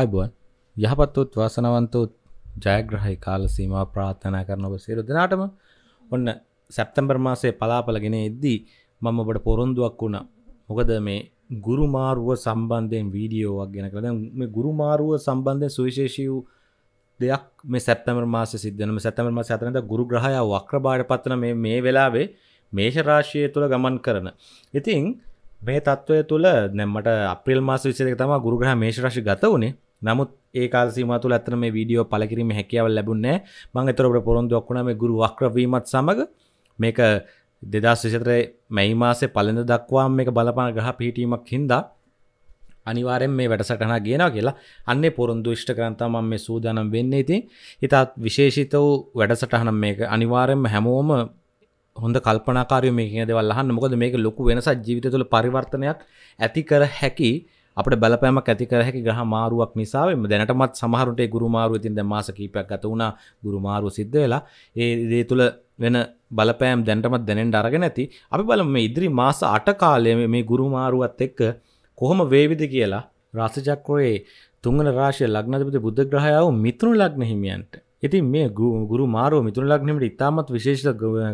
අයිබුවන් යහපත්තුත් වාසනවන්තුත් ජයග්‍රහහි කාල සීම ප්‍රාථනා කරන ඔබ සේරු දෙනාටම ඔන්න සැප්තැම්බර් මාසේ පලාපලගෙන එද්දී මම ඔබට පොරොන්දුවක් වුණා මොකද මේ ගුරුමාරුව සම්බන්ධයෙන් වීඩියෝවක් ගෙන කළ මේ ගුරුමාරුව සම්බන්ධය සුවිශේෂී වූ දෙයක් මේ සැප්තමර මාස සිද්ධනම සැතමර මාස අතනද ගුරු ග්‍රහය වක්්‍රභාඩ පත්වන මේ වෙලාවේ මේෂරාශය තුළ ගමන් කරන ඉතිං මේ තත්ත්වය තුළ නැම්මට අපිල් මාස විසක තම ගුරුග්‍රහ මේශරශි ගත වුණේ නමුත් ඒ කාසිම තුළ ඇතන මේ වීඩියෝ පලකිරීම හැකියාව ලැබුන්නේ මං එතරට පොරොන්දු ක්ුණම ගුරු වක්‍රවීමත් සමඟ මේක දෙදස් විසිතරේ මැයි මාසේ පලඳ දක්වා මේ බලපාන ගහ පිහිටීමක් හින්දා අනිවාරෙන් මේ වැඩසටන ගෙන කියලා අන්න පොරුන්දු ෂ්ට කරන්තම මේ සූදානම් වෙන්න ඉති හිතාත් විශේෂිත වූ වැඩසටහනම් මේක අනිවාරෙන්ම හැමෝම හොඳ කල්පනාකාරය මේක දෙවල්ලහන්න මොකද මේක ලොකු වෙනස ජීවිත තුළ පරිවර්තනයක් ඇති කර හැකි අපට බලපෑමක් ඇති කර හැකි ග්‍රහ මාරුවක් නිසාවෙම දැනටමත් සමහරුට ගුරුමාරු ඉතින් දැන් මාස කීපයක් ගත වුණා ගුරුමාරුව සිද්ධ වෙලා ඒ දේ තුළ වෙන බලපෑම් දැනටමත් දැනෙන්න අරගෙන ඇති අපි බලමු මේ ඉදිරි මාස 8 කාලයේ මේ ගුරුමාරුවත් එක්ක කොහොම වේවිද කියලා රාශිචක්‍රයේ තුන්වන රාශිය ලග්නාධිපති බුද්ධ ග්‍රහයව මිථුන ලග්න හිමියන්ට ඉතින් මේ ගුරු මාරුව මිතුන ලක්නීමට ඉතාමත් විශේෂ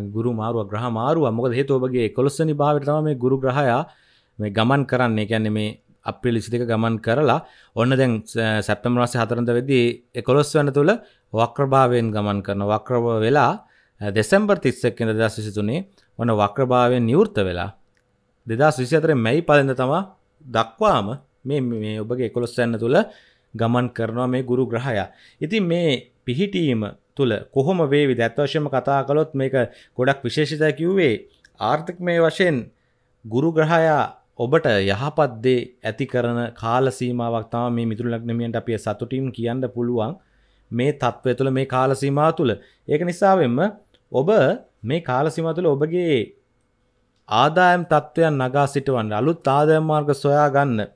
ගුරු මාරුව ග්‍රහ මාරුව මොකද හේතුව ඔබගේ 11 වෙනි භාවයට තමයි මේ ගුරු ග්‍රහයා මේ ගමන් කරන්නේ. කියන්නේ මේ අප්‍රේල් 22 ගමන් කරලා ඔන්න දැන් සැප්තැම්බර් මාසේ 4 වෙනිදාදී 11 වෙනි තුල වක්‍රභාවයෙන් ගමන් කරන වක්‍රව වෙලා දෙසැම්බර් 31 වෙනිදා 2023 ඔන්න වක්‍රභාවයෙන් නිවෘත වෙලා 2024 මැයි 5 වෙනිදා තමයි දක්වාම මේ මේ ඔබගේ 11 වෙනි තුල ගමන් කරනවා මේ ගුරු ග්‍රහයා. ඉතින් මේ පිහිටීම තුළ කොහොම වේවි දැත්වශයම කතා කළොත් මේක ගොඩක් විශේෂිතය කිව්වේ ආර්ථිකමය වශයෙන් ගුරුග්‍රහයා ඔබට යහපත්දේ ඇති කරන කාල සීමාවක් තම මේ මිදුරලක්නමියන්ට අපිය සතුටින් කියන්න පුළුවන් මේ තත්ත්වය තුළ මේ කාල සීමා තුළ ඒක නිසාවෙන්ම ඔබ මේ කාල සීමා තුළ ඔබගේ ආදායම් තත්ත්වයන් නගා සිටවන්න අලුත් ආදායම් මාර්ග සොයා ගන්න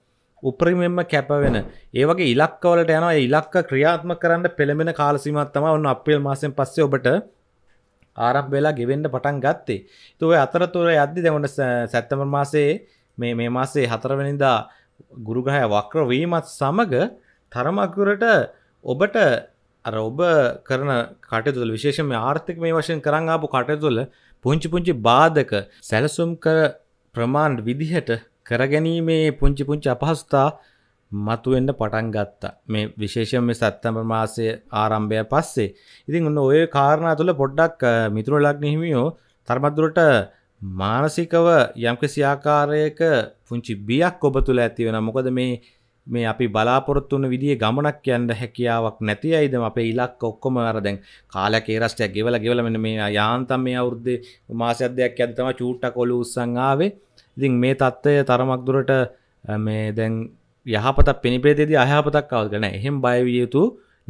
උපරිමෙන්ම කැපවෙන ඒවගේ ඉලක්කවලට යන ඉලක්ක ක්‍රියාත්ම කරන්න පෙළමෙන කාලසිමත්තම ඔන්න අපේල් මාසෙන් පස්සේ ඔබට ආරම්භ වෙලා ගෙවෙන්ඩ පටන් ගත්තේ තුව අතරතුර අද්දි දෙවන සැත්තම මාසේ මේ මේ මාසේ හතරවනිදා ගුරුගහය වක්‍රවීමත් සමග තරමකුරට ඔබට අර ඔබ කරන කටතුල විශේෂම ආර්ථික මේ වශයෙන් කරංආපු කටතුල පුංචි පුංචි බාධක සැලසුම් කර ප්‍රමාණ් විදිහට කරගැනීමේ පුංචි පුංචි අපහසුතා මතුවෙන්න පටන් ගත්තා මේ විශේෂයෙන් මේ සැප්තැම්බර් මාසයේ ආරම්භය පස්සේ. ඉතින් ඔන්න ඔය කාරණා තුළ පොඩ්ඩක් මිතුරු ලග්න හිමියෝ තරමද්දුරට මානසිකව යම්කිසි ආකාරයක පුංචි බියක් ඔබ තුළ ඇති වෙනවා. මොකද මේ මේ අපි බලාපොරොත්තු වුණු විදිහේ ගමනක් යන්න හැකියාවක් නැති අයද අපේ ඉලක්ක ඔක්කොම අර දැන් කාලයක් ඒ රස්ටයක් ගෙවලා ගෙවලා මෙන්න මේ යාන්තම් මේ අවුරුද්දේ මාසයක් දෙකක් යද්දි තමයි චූට්ටක් ඔලු උස්සන් ආවේ. ඉතින් මේ තත්ත්වය තරමක් දුරට මේ දැන් යහපත පිනිපේදේද අයහපතක් අවගන එහෙම බයවිය යුතු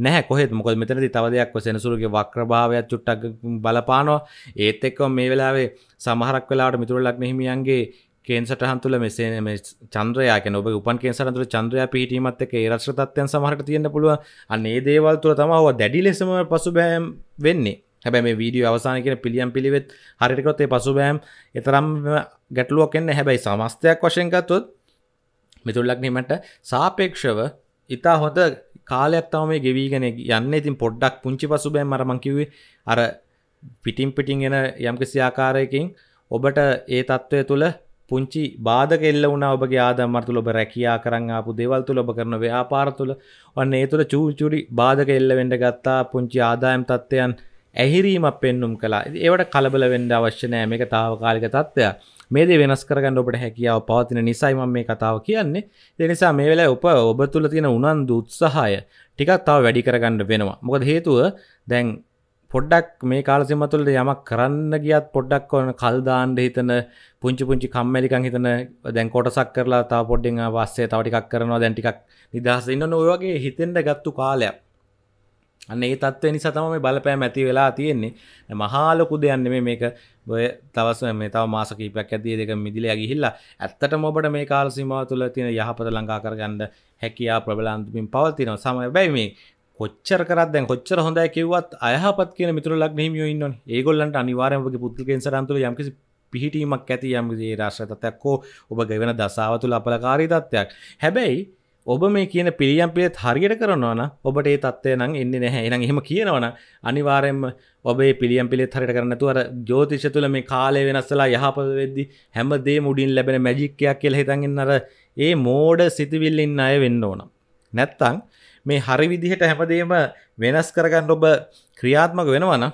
නැහැ කොහෙත් මොකද මෙතනති තව දෙයක් සෙනසුරුගේ වක්‍රභාවයක් චුට්ටක් බලපානවා ඒත් එක්ක මේ වෙලාවේ සමහරක් වෙලාට මිතුරලක් මෙහිමියන්ගේ කේන්සටහන් තුළ මෙසේ මේ චන්ද්‍රයාක ඔබ උපන් කේසරන් තුළ චන්ද්‍රයා පිහිටීමත් එක රශ්‍රතත්වයන් සමහට තියෙන පුළුව අන්නේ දේවල් තුළ තමාව දැඩි ලෙසම පසු බෑම් වෙන්නේ හැබැ මේ වීඩිය අවසාන කියෙන පිළියම් පිළිවෙත් හරිකොත්තේ පසු බෑම් එතරම් ගැටලුවකෙන්න්න හැබැයි සමස්තයක් වශයෙන්ගත්තුත් මිතුල්ලක්නීමට සාපේක්ෂව ඉතා හොඳ කාලයක්තාව මේ ගෙවීගෙන යන්න ඉතින් පොඩ්ඩක් පුංචි පසුබෑ මරමංකිවේ අර පිටිම් පිටිං එන යම්කිසි ආකාරයකින් ඔබට ඒ තත්ත්වය තුළ පුංචි බාධක එල්ල වුණ ඔබගේ ආදම්මර තුළ ඔබ රැකයා කරන්න ආපු දෙවල් තුළ ඔබ කරන ව්‍යාපාර තුළ ඔන්න ඒ තුළ චූචුඩි බාධක එල්ල වෙන්ඩ ගත්තා පුංචි ආදායම් තත්ත්වයන් ඇහිරීමක් පෙන්නුම් කලා ඒවට කලබල වෙන්ඩ අවශ්‍ය නෑ මේක තාවකාලික තත්ත්වයක් මේද වෙනස් කරගන්න ඔබට හැකියාව පවතින නිසයිම මේ කතාව කියන්නේ දෙනිසා මේ වෙලා උප ඔබ තුළ තියෙන උනන්දු උත්සාහය ටිකක් තව වැඩි කරගන්න වෙනවා මොකද හේතුව දැන් පොඩ්ඩක් මේ කාලසිම තුළට යමක් කරන්න ගියත් පොඩ්ඩක් ඕන කල්දාන්ඩ හිතන පුංචි පුංචි කම්මැලිකං හිතන දැන් කොටසක් කරලා තා පොඩ්ඩෙන් වස්සේ තවටිකක් කරනවා දැන්ටිකක් නිදහස ඉන්න නොවගේ හිතෙන්ට ගත්තු කාලයක් අන්න ඒ තත්ව නිසා තම මේ බලපෑම ඇති වෙලා තියෙන්නේ මහාලොකු දෙයන්න මේක ඔය තවස මේ තව මාස කීපයක් ඇති දෙක මිදිල ඇගිහිල්ලා ඇත්තට මොබට මේ කාල සිමාව තුළ තියෙන යහපත ලංකා කරගන්න හැකියා ප්‍රබලන්තුමින් පවතිනව සමය බැයි මේ කොච්චර කරදැ කොච්චර හොඳ කිවත් අයහපත් කිය මිතුර ලක් හිමියෝ ඉන්න ඒගොල්ලන්ට අනිවාරයමගේ පුද්ගලෙන් සරන්තුල යම්කිසි පිහිටීමක් ඇති යම්ගේ රශ්‍රතත්යක්කෝ ඔබ ගෙවෙන දසාව තුළ අපලකාරී තත්ත්වයක් හැබැයි ඔබ මේ කියන පිළියම්පියත් හරියට කරනවන ඔබට ඒ තත්වය නම් එන්න නැහැ එනම් එහෙම කියනවන අනිවාරෙන්ම ඔබේ පිළියම් පිළිත් හරිට කරනතුවර ජෝතිෂ තුළ මේ කාලය වෙනස්සලා යහපද වෙද්දි හැමදේ මුඩින් ලැබෙන මැජික්කයක් කියල හිතඟන්නර ඒ මෝඩ සිතිවිල්ලින් අය වෙන්න ඕන. නැත්තං මේ හරි විදිහට හැමදේම වෙනස් කරගන්න ඔබ ක්‍රියාත්මක වෙනවන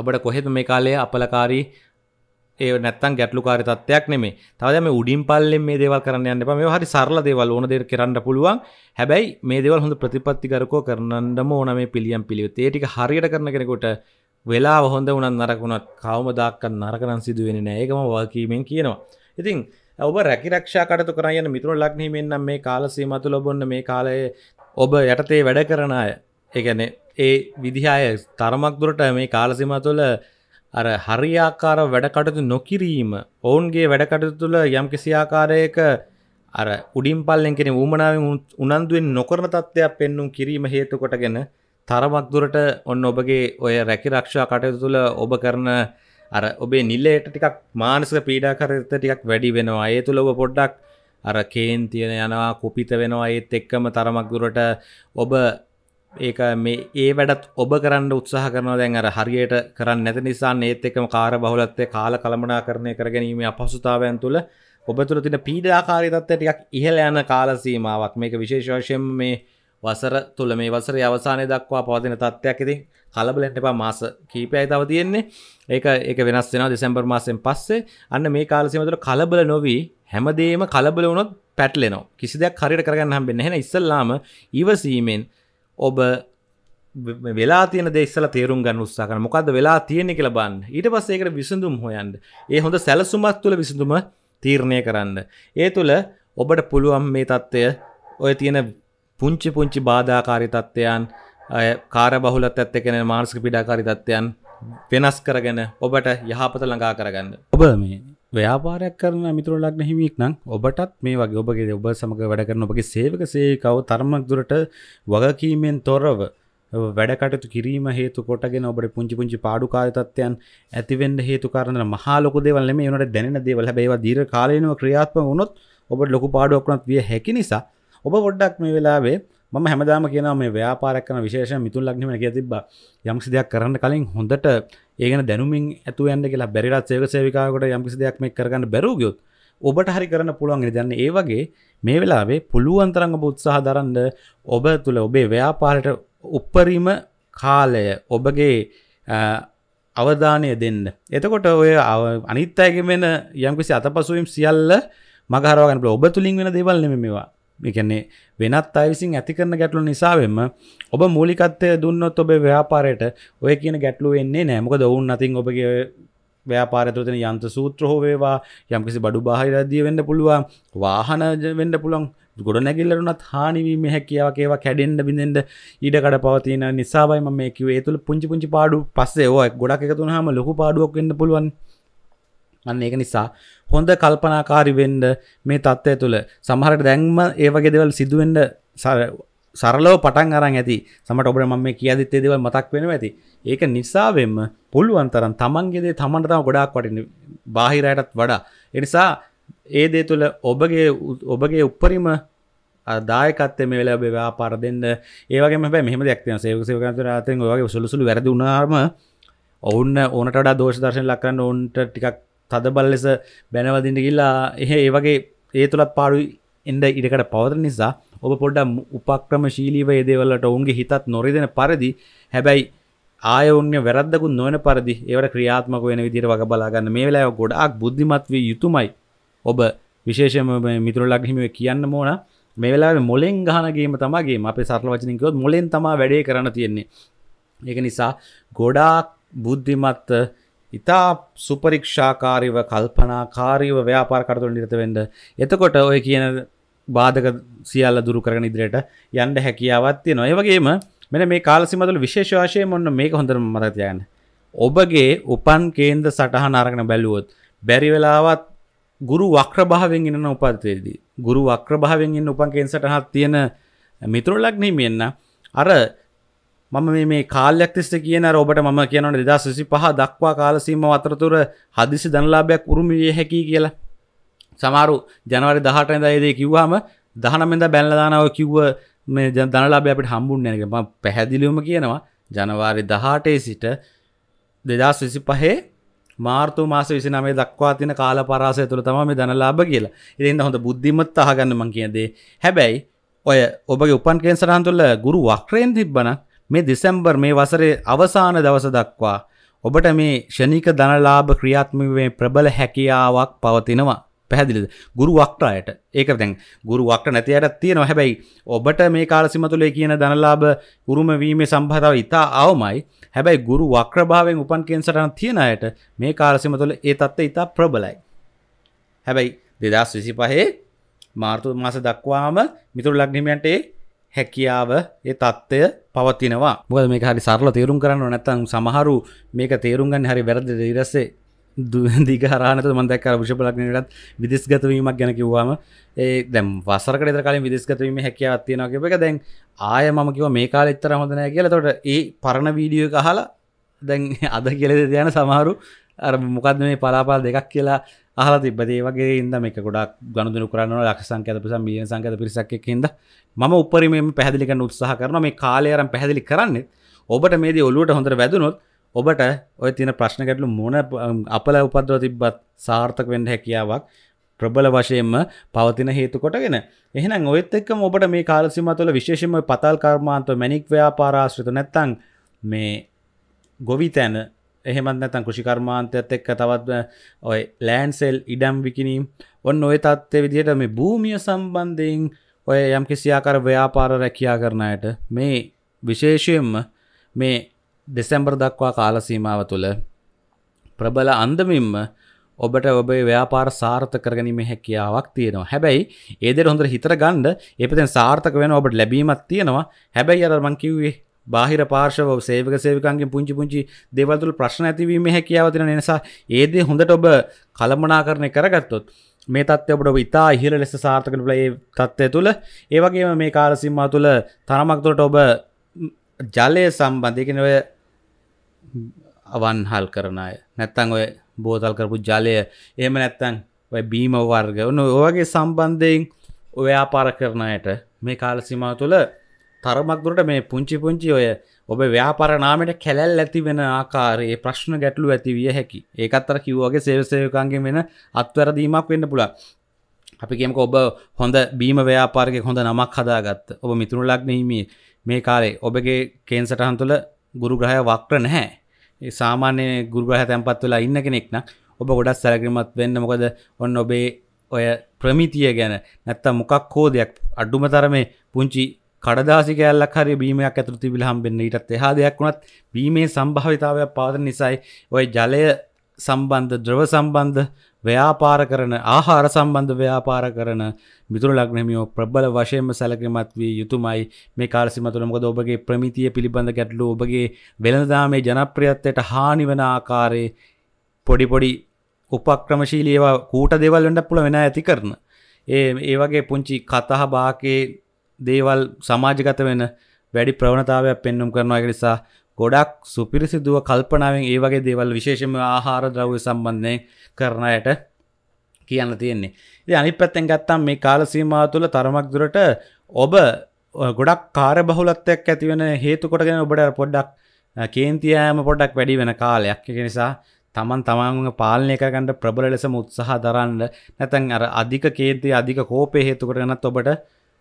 ඔබට කොහෙත් මේ කාලය අපලකාරී ඒ නැත්තන් ගැටලු කාරි තත්වයක් නෙමේ තවද මේ උඩින් පල්ලෙන් මේ දේවල් කරන්න යන්න එපා මේවා හරි සරල දේවල් ඕන දේ කරන්න පුළුවන් හැබැයි මේ දේවල් හොඳ ප්‍රතිපත්තිකරකෝ කරන්නම ඕන මේ පිළියම් පිළිවෙත් ඒ ටික හරියට කරන කෙනෙකුට වෙලා හොඳ උනත් නරකුණත් කවමදාක්ක නරකරන් සිදුවෙන නෑ ඒකම වකීමෙන් කියනවා ඉතින් ඔබ රැකිරක්ෂා කටතු කරයන මිතුර ලක්නීමෙන්න්නම් මේ කාලසීමතු ලොබොන්න මේ කාලයේ ඔබ යටතේ වැඩ කරන අය ඒගැන ඒ විදිහාය තරමක් දුරට මේ කාලසිමතුල අර හරියාකාර වැඩකටතු නොකිරීම ඔවුන්ගේ වැඩකටතු තුළ යම් කිසිආකාරයක අර උඩින් පල්ලෙන් කෙන ූමනාවෙන් උනන්දුවෙන් නොකරන තත්ත්වයක් පෙන්නුම් කිරීම හේතුකොටගෙන තරමක් දුරට ඔන්න ඔබගේ ඔය රැකි රක්ෂා කටයුතු තුළ ඔබ කරන අර ඔබේ නිල්ලයට ටිකක් මානසික පීඩා කරත ටිකක් වැඩි වෙනවා ඒ තුළ ඔබ පොඩ්ඩක් අර කේන් තියෙන යනවා කුපිත වෙනවා ඒත් එක්කම තරමක් දුරට ඔබ ඒක මේ ඒ වැඩත් ඔබ කරන්න උත්සාහ කරනවා දැන් අර හරියට කරන්න නැති නිසා ඒත් එකම කාර බහුලත්වය කාල කළමනාකරණය කරගැනීම අපහසුතාවයන් තුළ ඔබ තුළ තින පීඩාකාරී තත්ත්වය ටිකක් ඉහළ යන කාල සීමාවක් මේක විශේෂ වශයෙන් මේ වසර තුළ මේ වසර අවසානය දක්වා පවතින තත්ත්වයක් ඉති කලබලට එපා මාස කීපයයි තව තියෙන්නේ ඒක ඒක වෙනස් වෙන දෙසැම්බර් මාසෙන් පස්සේ අන්න මේ කාලසිමතුර කලබල නොවී හැමදේම කලබල වුණොත් පැටලෙනවා කිසි දෙයක් හරියට කරගන්න හම්බෙන්නේ නැහැ ඉස්සල්ලාම ඉවසීමෙන් ඔබ වෙලා තියන දෙස්සල තේරුම් ගන්න උත්සාකන මොකද වෙලා තියෙනෙ කියල බන්න ඊට පස්සේකට විසඳුම් හොයන්ද ඒ හොඳ සැලසුමත් තුළ විසඳුම තීරණය කරන්න. ඒ තුළ ඔබට පුළුවන් මේ තත්ත්වය ඔය තියෙන පුංචි පුංචි බාධාකාරි තත්ත්වයන් කාර බහුලත් ඇත්තකෙන මාර්සික පිඩාකාරි තත්ත්වයන් වෙනස් කරගෙන ඔබට යහපත ළඟා කරගන්න. ඔබ මේ ව්‍යාපාරයක් කරන මිතුර ලග්න හිමියෙක් නම් ඔබටත් මේ වගේ ඔබගේ ඔබ සමග වැඩ කරන ඔබගේ සේවක සේවිකාව තරමක් දුරට වගකීමෙන් තොරව වැඩ කටයුතු කිරීම හේතු කොටගෙන ඔබට පුංචි පුංචි පාඩුකාරී තත්ත්වයන් ඇතිවෙන්න හේතු කරන මහා ලොකු දේවල් නෙමෙයි ඒනට දැනෙන දේවල් හැබැයි ඒවා දීර්ඝ කාලීනව ක්‍රියාත්මක වුණොත් ඔබට ලොකු පාඩුවක් වුණත් විය හැකි නිසා ඔබ පොඩ්ඩක් මේ වෙලාවේ ම හැමදාම කියන මේ ව්‍යාපාරක්න විශේෂ මිතුන් ලක්නම කිය තිබ යම්සි දෙයක් කරන්න කලින් හොඳට ඒගෙන දැනුමින් ඇතු ඇන්න කියලා බැරිරත් සේක සේවිකාවට යම්කිසි දෙයක් මේ කරගන්න බැරූගයොත් ඔබට හරි කරන්න පුළුවන් දන්න ඒ වගේ මේ වෙලාවේ පුළුවන්තරංග උත්සාහ දරන්න ඔබ තුළ ඔබේ ව්‍යාපාරට උප්පරීම කාලය ඔබගේ අවධානය දෙන්න එතකොට ඔය අනිත් අයගෙන් වෙන යම්කිසි අතපසුවම් සියල්ල මගහරවගන්න ඔබ තුළින් වෙන දේවල් නෙමෙවා එකන්නේ වෙනත් අයිවිසින් ඇති කරන ගැටලු නිසාවෙන්ම ඔබ මූලිකත්වය දුන්නොත් ඔබේ ව්‍යාපාරයට ඔය කියන ගැටලු වෙන්නේ නෑමක දවුන් අතින් ඔබගේ ව්‍යාපාරතුරතින යන්ත සූත්‍ර හෝවේවා යම්කිසි බඩු බාහිරදිය වෙන්න පුළුවන් වාහනජ වෙන්න පුළන් ගොඩ නැගිල්ලරුනත් හානිවීම හැකියාවකේවා කැඩෙන්ඩ බිඳෙන්ඩ ඊඩකට පවතින නිසාවයිම මේකිවේ තුළ පුංචි පුංචි පාඩු පස්සේ ඕ ගොඩක් එකතුන හම ලොකු පාඩුවක් වෙන්න පුළුවන් අන්න ඒක නිසා හොඳ කල්පනාකාරි වෙන්න මේ தත්ත්වය තුළ සමහරට දැන්ම ඒ වගේ දේවල් සිදුවෙන්න සරලව පටන් අරන් ඇති සමට ඔබට මම මේ කියදිත් ඒ දේවල් මතක් වෙනවා ඇති ඒක නිසාවෙන්ම පුළුවන් තරම් තමන්ගේ දේ තමන්ට තම ගොඩාක් වටින බාහිරයටත් වඩා ඒ නිසා ඒ දේ තුළ ඔබගේ ඔබගේ උපරිම දායකත්තේ මේ වෙලාව ඔබේ ව්‍යාපාර දෙන්න ඒ වගේම හැබැයි මෙහෙම දෙයක් තියෙනවා සේවක සේවකයන්ට අතරින් ඔය වගේ සුළු සුළු වැරදි වුණාම ඔවුන් ඕනට වඩා දෝෂ දර්ශන ලක් කරන්න ඕන්ට ටිකක් තද බල් ලෙස බැනවදිට ගිල්ලා එහ ඒවගේ ඒ තුළත් පාඩු එන්ඩ ඉඩකට පවතර නිසා ඔබ පොඩ්ඩ උපක්‍රම ශීලීව ඒදේවලට ඔවුන්ගේ හිතත් නොරිදෙන පරදි හැබැයි ආයෝන්‍ය වැරදකු නොන පරදි ඒවට ක්‍රියාත්මක වෙන විදිර වග බලාගන්න මේ වෙලා ගොඩක් බුද්ධිමත්වී යුතුමයි ඔබ විශේෂම මිතුර ලක්හිමිව කියන්න මෝන මේ වෙලා මොලෙන් ගහනගේම තමගේ අපේ සරල වචනකයොත් මොලෙන් තමා වැඩේ කරන්න තියෙන්නේ ඒක නිසා ගොඩාක් බුද්ධිමත්ත ඉතා සුපරික්ෂාකාරීව කල්පනාකාරීව ව්‍යාපාර කරතුළ නිරතවෙඩ එතකොට ඔය කියන බාධක සියල්ල දුරු කරන ඉදිරයට යන්ඩ හැකියාවත්තිය නොයවගේම මෙන මේ කාලසිමතුල විශේෂවාශය මොන්න මේක හොඳර මරතියන්න ඔබගේ උපන් කේන්ද සටහ නාරගෙන බැලුවොත් බැරිවෙලාවත් ගුරු වක්‍රභාවෙන් ඉන්න උපත්වේදී ගුරු වක්‍රභාවෙන් ඉන්න උපන් කේන් සටහත් තියෙන මිතුරලක් නෙමෙන්න අර මම මේ කාලයක් තිස්ට කියන රෝබට ම කියනට දෙදා සිසි පහ දක්වා කාලසීම අතරතුර හදිසි දනලාභයක් උරුමිය හැකි කියලා සමාරු ජනවරි දහට දයදේ කිව්වාම දහනමෙන්ද බැල්ලදානාව කිව්ව මේ ජදනලාභ අපට හම්බුන් නැනකම පැහැදිලිවම කියනවා ජනවාරි දහටේ සිට දෙදා සිසි පහේ මාර්තු මාස විසි නමේ දක්වා තින කාල පරාසය තුළ තම මේ දනලාභ කියලා ඉතින්න හොඳ බුද්ධිමත් අහගන්නමං කියදේ හැබැයි ඔය ඔබගේ උපන් කේන්සරහන් තුළ ගුරු වක්්‍රයෙන් තිබ්බනක් මේ දෙසැම්බර් මේ වසරේ අවසාන දවස දක්වා ඔබට මේ ෂණික ධනලාභ ක්‍රියාත්මකීමේ ප්‍රබල හැකියාවක් පවතිනවා. පැහැදිලිද? ගුරු වක්‍රයට. ඒක දැන් ගුරු වක්‍ර නැති අයටත් තියෙනවා. හැබැයි ඔබට මේ කාලසීම තුළේ කියන ධනලාභ උරුම වීමේ සම්භාවිතාව ඉතා අවමයි. හැබැයි ගුරු වක්‍රභාවයෙන් උපන් කේන්සරණ තියෙන අයට මේ කාලසීම තුළ ඒ தත්ත්වය ඉතා ප්‍රබලයි. හැබැයි 2025 මාර්තු මාස දක්වාම මිතුරු ලග්නිමයන්ට ඒ හැකියාව ඒ තත්ත්වය පවතිනවා මොකද මේ හරි සරල තේරුම් කරන්න නැත්තන් සමහරු මේක තේරුම් ගන්න හරි වැරදි ඉරස්සේ දදිග හරනත මන්දක් විෂපලක්නටත් විදිස්ගතවීමක් ගැන කිව්වාම ඒ දැම් වසරකට කලින් විදිස්ගතවීම හැකියාව තියෙනගේ එක දැන් ආය මම කිව මේ කාල එත්තර හොඳනය කියලා තොට ඒ පරණ වීඩියෝ කහලා දැන් අද කියලද යන සමහරු අර මොකද මේ පලාපාල දෙකක් කියලා අහලා තිබදේ වගේ ඉද මේ ගොඩක් ගණුදු කරන්න ලක් සංකත පිස මිය සංකත පිරිසක්ක හිද ම උපරිම පැදිලි කරන උත්සාහ කරන මේ කාලයරම් පැදිලි කරන්න ඔබට මේද ඔලුවට හොඳර වැදනොත් ඔබට ඔය තින ප්‍රශ්නකටලු මොන අපල උපද්‍රව තිබ්බත් සාර්ථක වෙන්ඩ හැකියාවක් ප්‍රබල වශයෙන්ම පවතින හේතු කොටගෙන එහෙනම් ඔයත් එක්ක ඔබට මේ කාලසිමතුල විශේෂම පතල් කර්මාන්ත මැනික් ව්‍යාපාරාශ්‍රිත නැත්තං මේ ගොවිතැන එහෙමත් නැතන් කෘෂිකර්මාන්තයත් එක්ක තවත් ඔය ලෑන්සෙල් ඉඩම් විකිනීම් ඔන්න ඔය තත්ත්ය විදිහට මේ භූමිය සම්බන්ධයෙන් ඔය යම් කිසියාකර ව්‍යාපාර රැකයා කරණයට මේ විශේෂයෙන්ම මේ දෙසැම්බර් දක්වා කාලසීමාව තුළ ප්‍රබල අන්දමින්ම ඔබට ඔබේ ව්‍යාපාර සාර්ථ කරගනීම හැකියාවක් තියෙනවා හැබැයි ඒදෙට හොඳට හිතර ගණ්ඩ එපතෙන් සාර්ථක වෙන ඔබට ලැබීමත් තියෙනවා හැබැයි අරමංකිව්වේ බාහිර පාර්ශව සේවක සේවකන්ගේ පුංචි පුංචි දෙවල්තුළ ප්‍රශ්න ඇතිවීම හැකියාවතින නිසා ඒද හොඳට ඔබ කළමනා කරණය කරගත්තොත් මේ තත්ත්ව ඔබට ඉතා හිර ලෙස සාර්ථකන ලේ තත්ත්වය තුළ ඒවගේම මේ කාලසිම්මා තුළ තරමක්තුොට ඔබ ජලය සම්බන්ධයකන ඔය අවන්හල් කරනය නැත්තං ඔය බෝතල් කරපු ජලය එම නැත්තං ඔය බීම වර්ග ඔන්න ඔවගේ සම්බන්ධයෙන් ඔයාපාර කරනයට මේ කාලසිමා තුළ තරමක්දුරට මේ පුංචි පුංචි ඔය ඔබ ව්‍යාපරනාමට කැලැල් ඇති වෙන ආකාරයේ ප්‍රශ්න ගැටලු ඇති විය හැකි ඒකත් අර කිව්වගේ සේවසයකන්ගේ වෙන අත්වැරදීමක් වෙන්න පුළා අපිගේමක ඔබ හොඳ බීම ව්‍යාපාරක හොඳ නමක් හදාගත්ත ඔබ මිතුරුලක් නීමේ මේ කාලේ ඔබගේ කේන් සටහන් තුළ ගුරුග්‍රහය වක්්‍ර නැහැ සාමාන්‍ය ගුරුග්‍රහ තැන්පත් වෙලා ඉන්න කෙනෙක්න ඔබ ගොඩක් සැලකිරිමත් වෙන්න මොකද ඔන්න ඔබේ ඔය ප්‍රමිතිය ගැන නැත්තම් මොකක් හෝදයක් අඩුම තරමේ පුංචි කඩදාසි කෑල්ලක් හරි බීමයක් ඇතුර තිබිල හම්බෙන්න්න ඊටත් එහා දෙයක් වුණත් බීමේ සම්භාවිතාවයක් පාද නිසයි ඔය ජලය සම්බන්ධ ද්‍රව සම්බන්ධ ව්‍යාපාර කරන ආහාර සම්බන්ධ ව්‍යාපාර කරන මිතුර ලක්නමියෝ ප්‍රබල වශයෙන්ම සැලකිමත් වී යුතුමයි මේ කාලසිමතුළ මොකද ඔබගේ ප්‍රමිතිය පිළිබඳ ගැටලු ඔබගේ වෙළඳදාමේ ජනප්‍රියත්වයට හානි වන ආකාරයේ පොඩිපොඩි උපක්‍රමශීලීවා කූට දෙවල් වඩ පුළ වෙන ඇති කරන ඒ ඒවගේ පුංචි කතහ භාකයේ දේවල් සමාජගත වෙන වැඩි ප්‍රවණතාවයක් පෙන්නුම් කරනවා නිසා ගොඩක් සුපිරිසිදුව කල්පනාවෙන් ඒ වගේ දේවල් විශේෂම ආහාර ද්‍රව්‍ය සම්බන්ධය කරනයට කියන්න තියෙන්නේ ඉති අනි පැත්තෙන් ගත්තම් මේ කාලසීමා තුළ තරමක් දුරට ඔබ ගොඩක් කාර බහුලත්තයක් ඇතිවෙන හේතුකොටගෙන ඔබට පොඩ්ඩක් කේන්තියෑම පොඩක් වැඩි වෙන කාලයක් එක නිසා තමන් තමන්ග පාලනය කරගන්නට ප්‍රබල ලෙසම උත්සාහ දරන්න නැතැන් අර අධික කේන්ති අධික කෝපය හේතුකටගනත් ඔබට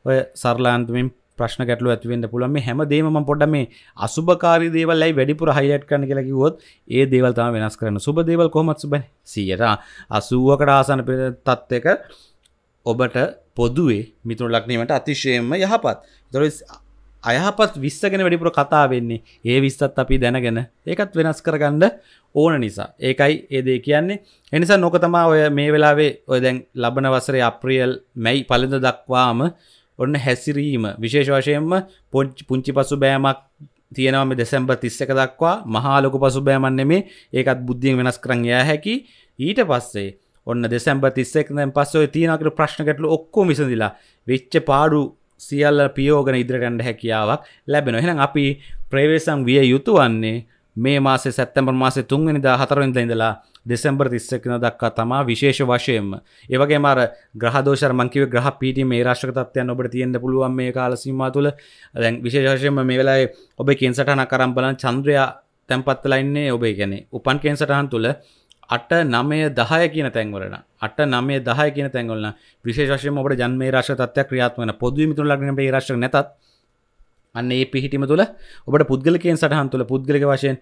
ඔය සරලාන්තුමින් ප්‍රශ්න ගැටලු ඇතිවෙන්න පුළුවන් මේ හැමදේම පොඩ මේ අසුභකාරී දේවල්ලයි වැඩිපුර හයිලයිට් කරන්න කියලා කිව්වොත් ඒ දේවල් තමයි වෙනස් කරන්න සුබ දේවල් කොහොමද සුබ 100ට 80කට ආසන්න තත්යක ඔබට පොදුවේ මිතුරු ලග්නීමට අතිශයම යහපත්. ඒතකොට අයහපත් 20 ගැන වැඩිපුර කතා වෙන්නේ. ඒ 20ත් අපි දැනගෙන ඒකත් වෙනස් කරගන්න ඕන නිසා. ඒකයි ඒ දේ කියන්නේ. ඒ නිසා නෝක තමයි ඔය මේ වෙලාවේ ඔය දැන් ලබන වසරේ අප්‍රේල් මැයි පළඳ දක්වාම ඔන්න හැසිරීම විශේෂ වශයෙන්ම පොච් පුංචි පසු බෑමක් තියෙනවම දෙසැම්බ තිස්සක දක්වා මහාලොක පසු බෑමන්නේ මේ ඒකත් බුද්ධියෙන් වෙනස් කරන්න යා හැකි ඊට පස්සේ ඔන්න දෙසැම්බ තිස්සෙක්න පස්සෝ තියනකට ප්‍රශ්නකටලු ඔක්කෝ විසඳලා වෙච්ච පාඩු සියල්ල පියෝගන ඉදිරටන්ට හැකියාවක් ලැබෙන එහෙනම් අපි ප්‍රවේසම් විය යුතු වන්නේ මේ මාසේ සැත්තැම්බර් මාසේ තුන්වෙනිදා හතරවෙනිද ඉඳලා දෙසම්බර් තිස්සක්න දක්වා තමා විශේෂ වශයෙන්ම ඒවගේ මර ග්‍රහදෝෂර මංකිව ග්‍රහ පිටි මේ රශ්කතත්වයන් ඔබට තියෙන්න්න පුළුවන් මේ කාලසිීම තුළ දැන් විශේෂයෙන්ම මේ වෙලායි ඔබ කෙන්සටන කරම්බලන් චන්ද්‍රයා තැන්පත්තලයින්නේ ඔබේ ගැන උපන් කෙන්සටහන් තුළ අට නමය දහය කියන තැන්වලන අට නමේ දහය කියන තැන්වලන විශේෂයෙන් ඔබට ජන්මේ රශ්තත්වයක් ක්‍රියාත්වන පොදු මිතුර ලගන රශ් නැතත් අන්න ඒ පිහිටීම තුළ ඔබට පුද්ගලකෙන් සටහන් තුළ පුද්ගලක වශයෙන්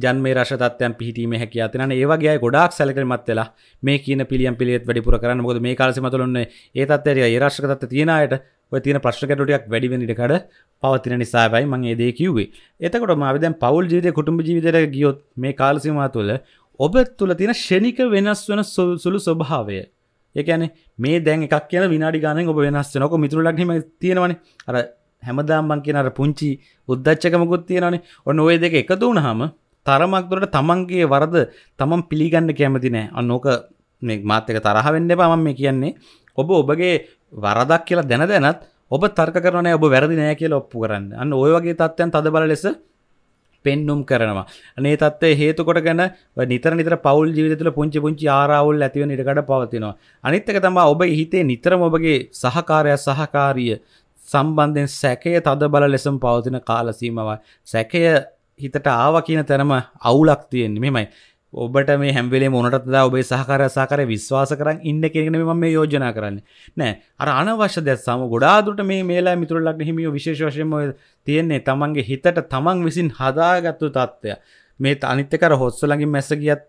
ජන්ම රශ තත්යන් පිහිටීම හැකි අතන ඒවාගේ ගොඩක් සැලකරමත් වෙලා මේ කියන පිළියම් පිළිෙත් වැඩිපුර කරන්න මොද මේ කාලසි මතුලන්න ඒ තත්තරය ඒරශ්කත තියෙනයට තින ප්‍රශ්කටයක් වැඩිවෙනිටකඩ පවතින නිසාවයි මං ඒදේ කිව්වේ එතකොට මාවිදැන් පවල් ජීවිත කුටුම් ජීවිතර ගියොත් මේ කාලසිමා තුළ ඔබ තුළ තින ෂණික වෙනස් වන සුළු ස්වභාවය ඒකන මේ දැන් එකක් කියන විනාඩි ගාන ඔබ වෙනස් නොක මිතුරලක්නීම තියෙනවන අර හැමදාම් බං කියන අර පුංචි උද්දච්චකමකුත් තියෙනනේ ඔන්න ඔය දෙක එකතු වුණහම තරමක්දුරට තමන්ගේ වරද තමන් පිළිගන්න කැමති නෑ අන්නෝක මේ මාතක තරහවෙන්න පමන් මේ කියන්නේ ඔබ ඔබගේ වරදක් කියලා දැන දැනත් ඔබ තර්ක කරන ඔබ වැරදි නෑ කියල ඔප්පු කරන්න අන්න ඔයගේ තත්ත්යන් තද බල ලෙස පෙන්නුම් කරනවා අනේ තත්ත්ේ හේතුකොට ගැන නිතර නිතර පවල් ජීවිතල පුංචි පුංචි ආරවුල් ඇතිව නිරකට පවතිනවා අනිත්තක තමා ඔබ හිතේ නිතරම ඔබගේ සහකාරය සහකාරිය සම්බන්ධෙන් සැකය තද බල ලෙසම් පවතින කාලසීමවයි සැකය හිතට ආව කියන තැනම අවුලක් තියෙන්නේ මෙමයි ඔබට මේ හැම්වලේ මොනටත්ද ඔබේ සහකර සාකර විශ්වාස කරන් ඉන්න කෙනෙන ම මේ යෝජනා කරන්න නෑ අර අනවශ්‍ය දැස්සම ගොඩාදුට මේ මේලා මිතුරල්ලක් හිමිය විශේෂවශයම තියෙන්නේ තමන්ගේ හිතට තමන් විසින් හදාගත්තු තත්ත්වය මේ අනිත්‍යකර හොස්සලඟින් මැසගියත්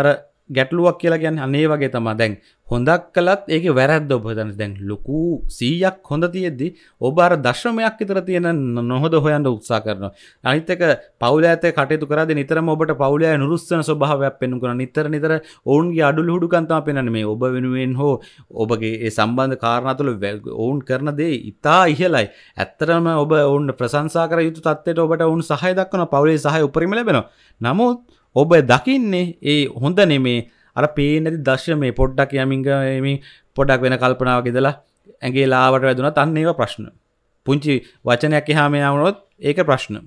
අර ගැටලුවක් කියලා ගැන් අනේ වගේ තමා දැන් හොඳක් කලත් ඒක වැරැද්ද ඔබදන දැන් ලොකු සීයක් හොඳ තියෙද්දි ඔබාර දශ්‍රමයක් ඉතර තියෙන නොහොද හොයන්ට උත්සා කරනවා අනිතක පවල ඇත කටයතු කරද නිතරම ඔබට පවුලය නුරුස්සන ස්වභාවයක් පෙන්නු කරන නිතර නිතර ඔවුන්ගේ අඩු හුඩුකන්තා පෙනන මේ ඔබ වෙනුවෙන් හෝ ඔබගේ ඒ සම්බන්ධ කාරණතුළ ඔවුන් කරන දේ ඉතා ඉහලයි ඇත්තරම ඔබ ඔවුන් ප්‍රසංසා කර යුතු තත්වයට ඔබට ඔවුන් සහය දක්වන පවුලේ සහය උපරිම ලැබෙන නමුත් ඔබ දකින්නේ ඒ හොඳ නෙමේ අර පේනැති දශ්‍ය මේ පොඩ්ඩක් යමින්ගම පොඩක් වෙන කල්පනාව ගෙදලා ඇගේ ලාවට වැදුන තන්නේව ප්‍රශ්න පුංචි වචනයක් එහාම යවනොත් ඒක ප්‍රශ්න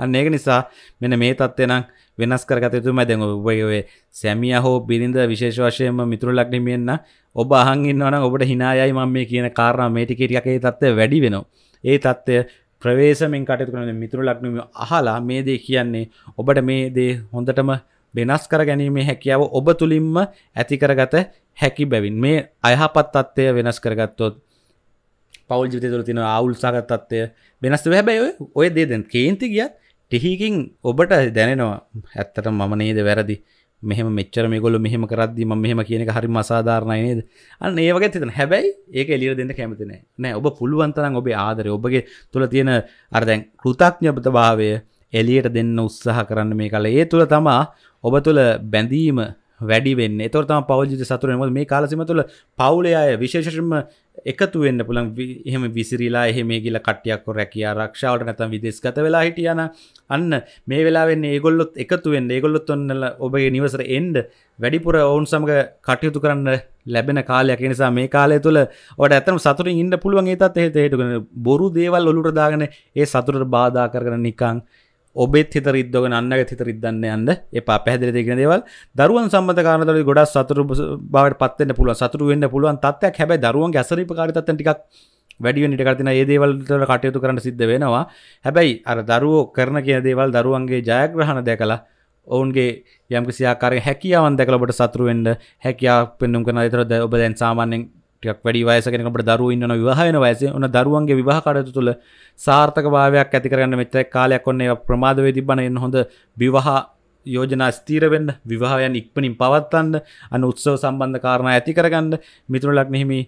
අන්න ඒක නිසා මෙන මේ තත්ත්වනම් වෙනස් කරගතයුතු මැදැන් ඔබයවේ සැමිය හෝ බිරිඳ විශේෂ වශයෙන්ම මිතුරු ලක්නිමියන්න ඔබ අහන්ගන්නවන ඔබට හිනායයි මම මේ කියන කාරණ මේටිකටියකේ තත්ව වැඩි වෙනවා ඒ තත්ත්වය ප්‍රවේශමෙන් කටයුතු කරන මිතුරු ලක්නම අහලා මේ දේ කියන්නේ ඔබට මේ දේ හොඳටම වෙනස් කර ගැනීමේ හැකියාව ඔබ තුළින්ම ඇතිකරගත හැකි බැවින් මේ අයහපත් තත්ත්වය වෙනස් කරගත්තොත් පවල් ජිත තුළ තින අවුල් සාගත් තත්වය වෙනස් හැබැයි ඔය දේදැන් කේන්ති ගියත් ටිහිකින් ඔබට දැනෙනවා ඇත්තට මම නේද වැරදි මෙහම මෙච්චර මේගොල මෙහම කරදදි ම මෙහම කියනක හරි මසාධාරණය නේද අන්න ඒවගේ තිතන හැබැයි ඒක එලිය දෙන්න කැමතින නෑ ඔබ පුළුවන්තරන් ඔබේ ආදරය ඔබගේ තුළ තියෙන අරදැන් කෘතඥපත භාවය එලියට දෙන්න උත්සාහ කරන්න මේ කල ඒ තුළ තමා ඔබ තුළ බැඳීම වැඩි වෙන්න තොරතම පවජිත සතුරෙන් මේ කාලසිම තුළ පවුලේ අය විශේෂම එකතු වෙන්න පුළන් එහෙම විසිරිලා එහෙම ගිල කට්ටියක්කො රැකිය රක්ෂාවට නැතම් විදෙස්ගත වෙලා හිටියන අන්න මේ වෙලාවෙන්න ඒගොල්ලොත් එකතුවෙන් ඒගොල්ලොත් ඔන්නල ඔබගේ නිවසර එන්ඩ වැඩිපුර ඔවුන් සමඟ කටයුතු කරන්න ලැබෙන කාලයක් නිසා මේ කාලය තුළ ඔට ඇතම සතුරින් ඉන්න පුළුවන් ඒතත් එහෙ හේටුගෙන බොරු දේවල් ඔලුට දාගෙන ඒ සතුරට බාධා කරන නිකං ඔබෙත් හිත රිද්දග නන්නග හිත රිදන්න යන්න එපා පැදිල දෙගෙන දේවල් දරුවන් සම්බඳ කාරනතල ගොඩා සතුරු බවට පත්වන්න පුළුව සතුරු වෙන්න පුළුවන් තත්යක් හැබැ දරුවන් ගැසරිප කාරිතත් ටික් වැඩිය නිටකරතින ඒ දේවල්තට කටයුතු කරන්න සිද්ධ වෙනවා හැබැයි අර දරුවෝ කරන කිය දේවල් දරුවන්ගේ ජයග්‍රහණ දැකලා ඔවුන්ගේ යම්කිසියාකාර හැකියාවන් දැකලබට සතුරුවෙන්ට හැකයා පෙන්නුම් කන තර ඔබ දැන් සාමාන්‍යෙන් ටක් වැඩි වයස කෙනකට දරුව ඉන්න විවාහයන වයස ඕන දරුවන්ගේ විවාහකටයුතු තුළ සාර්ථක භාවයක් ඇති කරන්න මෙතැ කාලයක් ඔන්නේ ප්‍රමාදවේ තිබන එන්න හොඳ විවාහා යෝජනා ස්තීරවෙන්න විවාහයන් ඉක්පනින් පවත්තන්න අන උත්සව සම්බන්ධ කාරණ ඇති කරගන්න මිතුරලක් මෙහිමි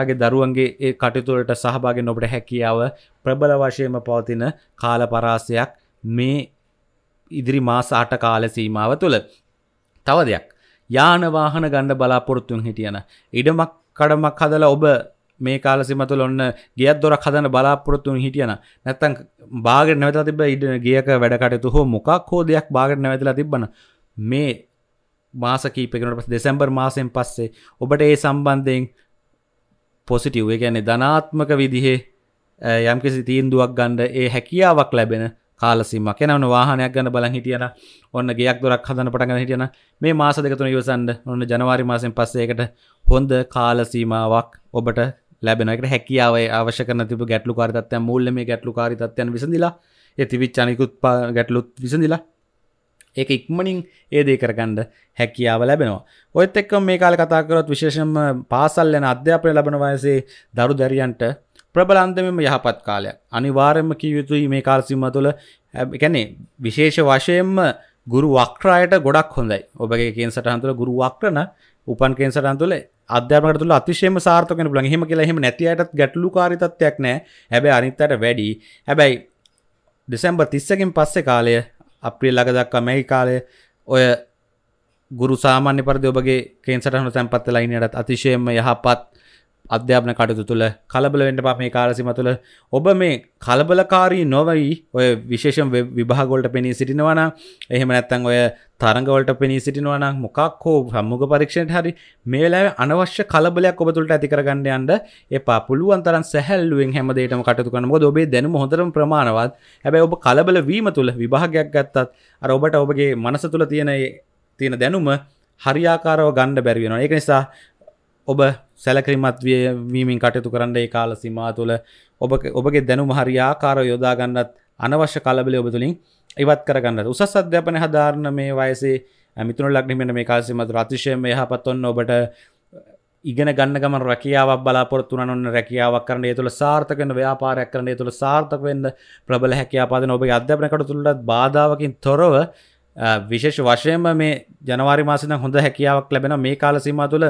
ආගේ දරුවන්ගේ ඒ කටයුතුවලට සහභාගෙන් ඔබට හැකියාව ප්‍රබල වශයම පවතින කාල පරාසයක් මේ ඉදිරි මාස අට කාල සීමාව තුළ තව දෙයක් යානවාහන ගණඩ බලාපොරොත්තුන් හිටියන ඉඩමක් කඩමක් හදල ඔබ මේ කාල සිමතුල ඔන්න ගියත් දොරක් හදන බලාපොරොත්තුන් හිටියන නැත්තන් බාග නැවත තිබ ඉඩ ගියක වැඩකටතු හෝ මොකක් හෝ දෙයක් බාගට නැවතලා තිබන මේ මාස කීපකට පස් දෙසැම්බර් මාසයෙන් පස්සේ ඔබට ඒ සම්බන්ධයෙන් පොසිටව් ගැන්නේ ධනාත්මක විදිහේ යම්කිසි තීන්දුවක් ගණ්ඩ ඒ හැකියාවක් ලැබෙන කාලසිම කෙනවන වාහනයක් ගන්න බලන් හිටියන ඔන්න ගේයක් දොරක් හදන පටගන හිටියන මේ මාස දෙකතුන යවසන්ඩ ඔන්න ජනවාරි මාසෙන් පස්සේකට හොඳ කාලසීමාවක් ඔබට ලැබෙනකට හැකියාව අවශ්‍ය කන තිබ ගැටලු කාරිතත්ය මුල්ල මේ ගැටලු කාරිතත්යන් විසඳලා ඇතිවිච්චානකුත් පා ගැටලුත් විසඳලා ඒ ඉක්මනින් ඒදේ කරගණ්ඩ හැකියාව ලැබෙනවා ඔයත් එක්ක මේ කාල කතාකරොත් විශේෂම පාසල් යන අධ්‍යාපනය ලබන වයසේ දරු දැරියන්ට ප්‍රබලන්දමම යහපත් කාලයක් අනිවාර්යම කිය යුතුයි මේ කාලසිම්ම තුළ ගැනේ විශේෂ වශයෙන්ම ගුරු වක්්‍රායට ගොඩක් හොඳයි ඔබගේ කෙන් සටහන්තුළ ගුරු වක්්‍රන උපන් කෙන් සටන්තුළ අධ්‍යාපනට තුළ අතිශයම සාර්ථකන බලන් හෙම කියලා හෙම නැති අයටත් ගැටලු කාරිතත්වයක් නෑ හැබැයි අනිත් අයට වැඩි හැබැයි දෙසැම්බර් 30 කින් පස්සේ කාලය අප්‍රේල් ළඟ දක්වා මේ කාලය ඔය ගුරු සාමාන්‍ය පරිදි ඔබගේ කේන්සටහන තැන්පත් වෙලා ඉන්නටත් අතිශයම යහපත් අධ්‍යාපන කටයුතු තුළ කලබල වෙන්න පා මේ කාලසිම තුළ ඔබ මේ කලබලකාරී නොවයි ඔය විශේෂම් විභාගොලට පෙනී සිටිනවන එහෙම නැත්තන් ඔය තරගවලට පෙනී සිටිනවන මොකක් හෝ සම්මුග පරීක්ෂණයට හරි මේලාව අනවශ්‍ය කලබලයක් ඔබතුළට ඇතිකරගන්න අන්ඩ එපා පුළුවන්තරන් සැහල්ලුවෙන් හැමදේටම කටතු කනම ඔබේ දැනු හොඳරම ප්‍රමාණවත් හැබැයි ඔබ කලබල වීම තුළ විභාගයක් ගත්තත් අර ඔබට ඔබගේ මනස තුළ තියෙන තියෙන දැනුම හරියාකාරව ගණ්ඩ බැරිවෙනවා ඒ නිසා ඔබ සැලකරිමත් වීමෙන් කටයුතු කරන්න ඒ කාල සිමා තුළ ඔබ ඔබගේ දැනු මහරියාකාර යොදාගන්නත් අනවශ්‍ය කලබලය ඔබ තුළින් ඉවත් කරගන්න උසස් අධ්‍යාපන හදාරණ මේ වයසේ මිතුන ලක්නිමෙන මේ කාසිමත් රතිශයම යහපත්වන්න ඔබට ඉගෙන ගන්න ගම රැකියාවක් බලාපොරත්තුනන්න රැකියාවක් කරන තුළ සාර්ථකන ව්‍යාපාරයක් කරන තුළ සාර්ථක වෙන්න ප්‍රබල හැකියාපාදන ඔබ අධ්‍යාපනකට තුළත් බාධාවකින් තොරව විශේෂ වශයෙන්ම මේ ජනවාරි මාසින හොඳ හැකියාවක් ලැබෙන මේ කාලසීම තුළ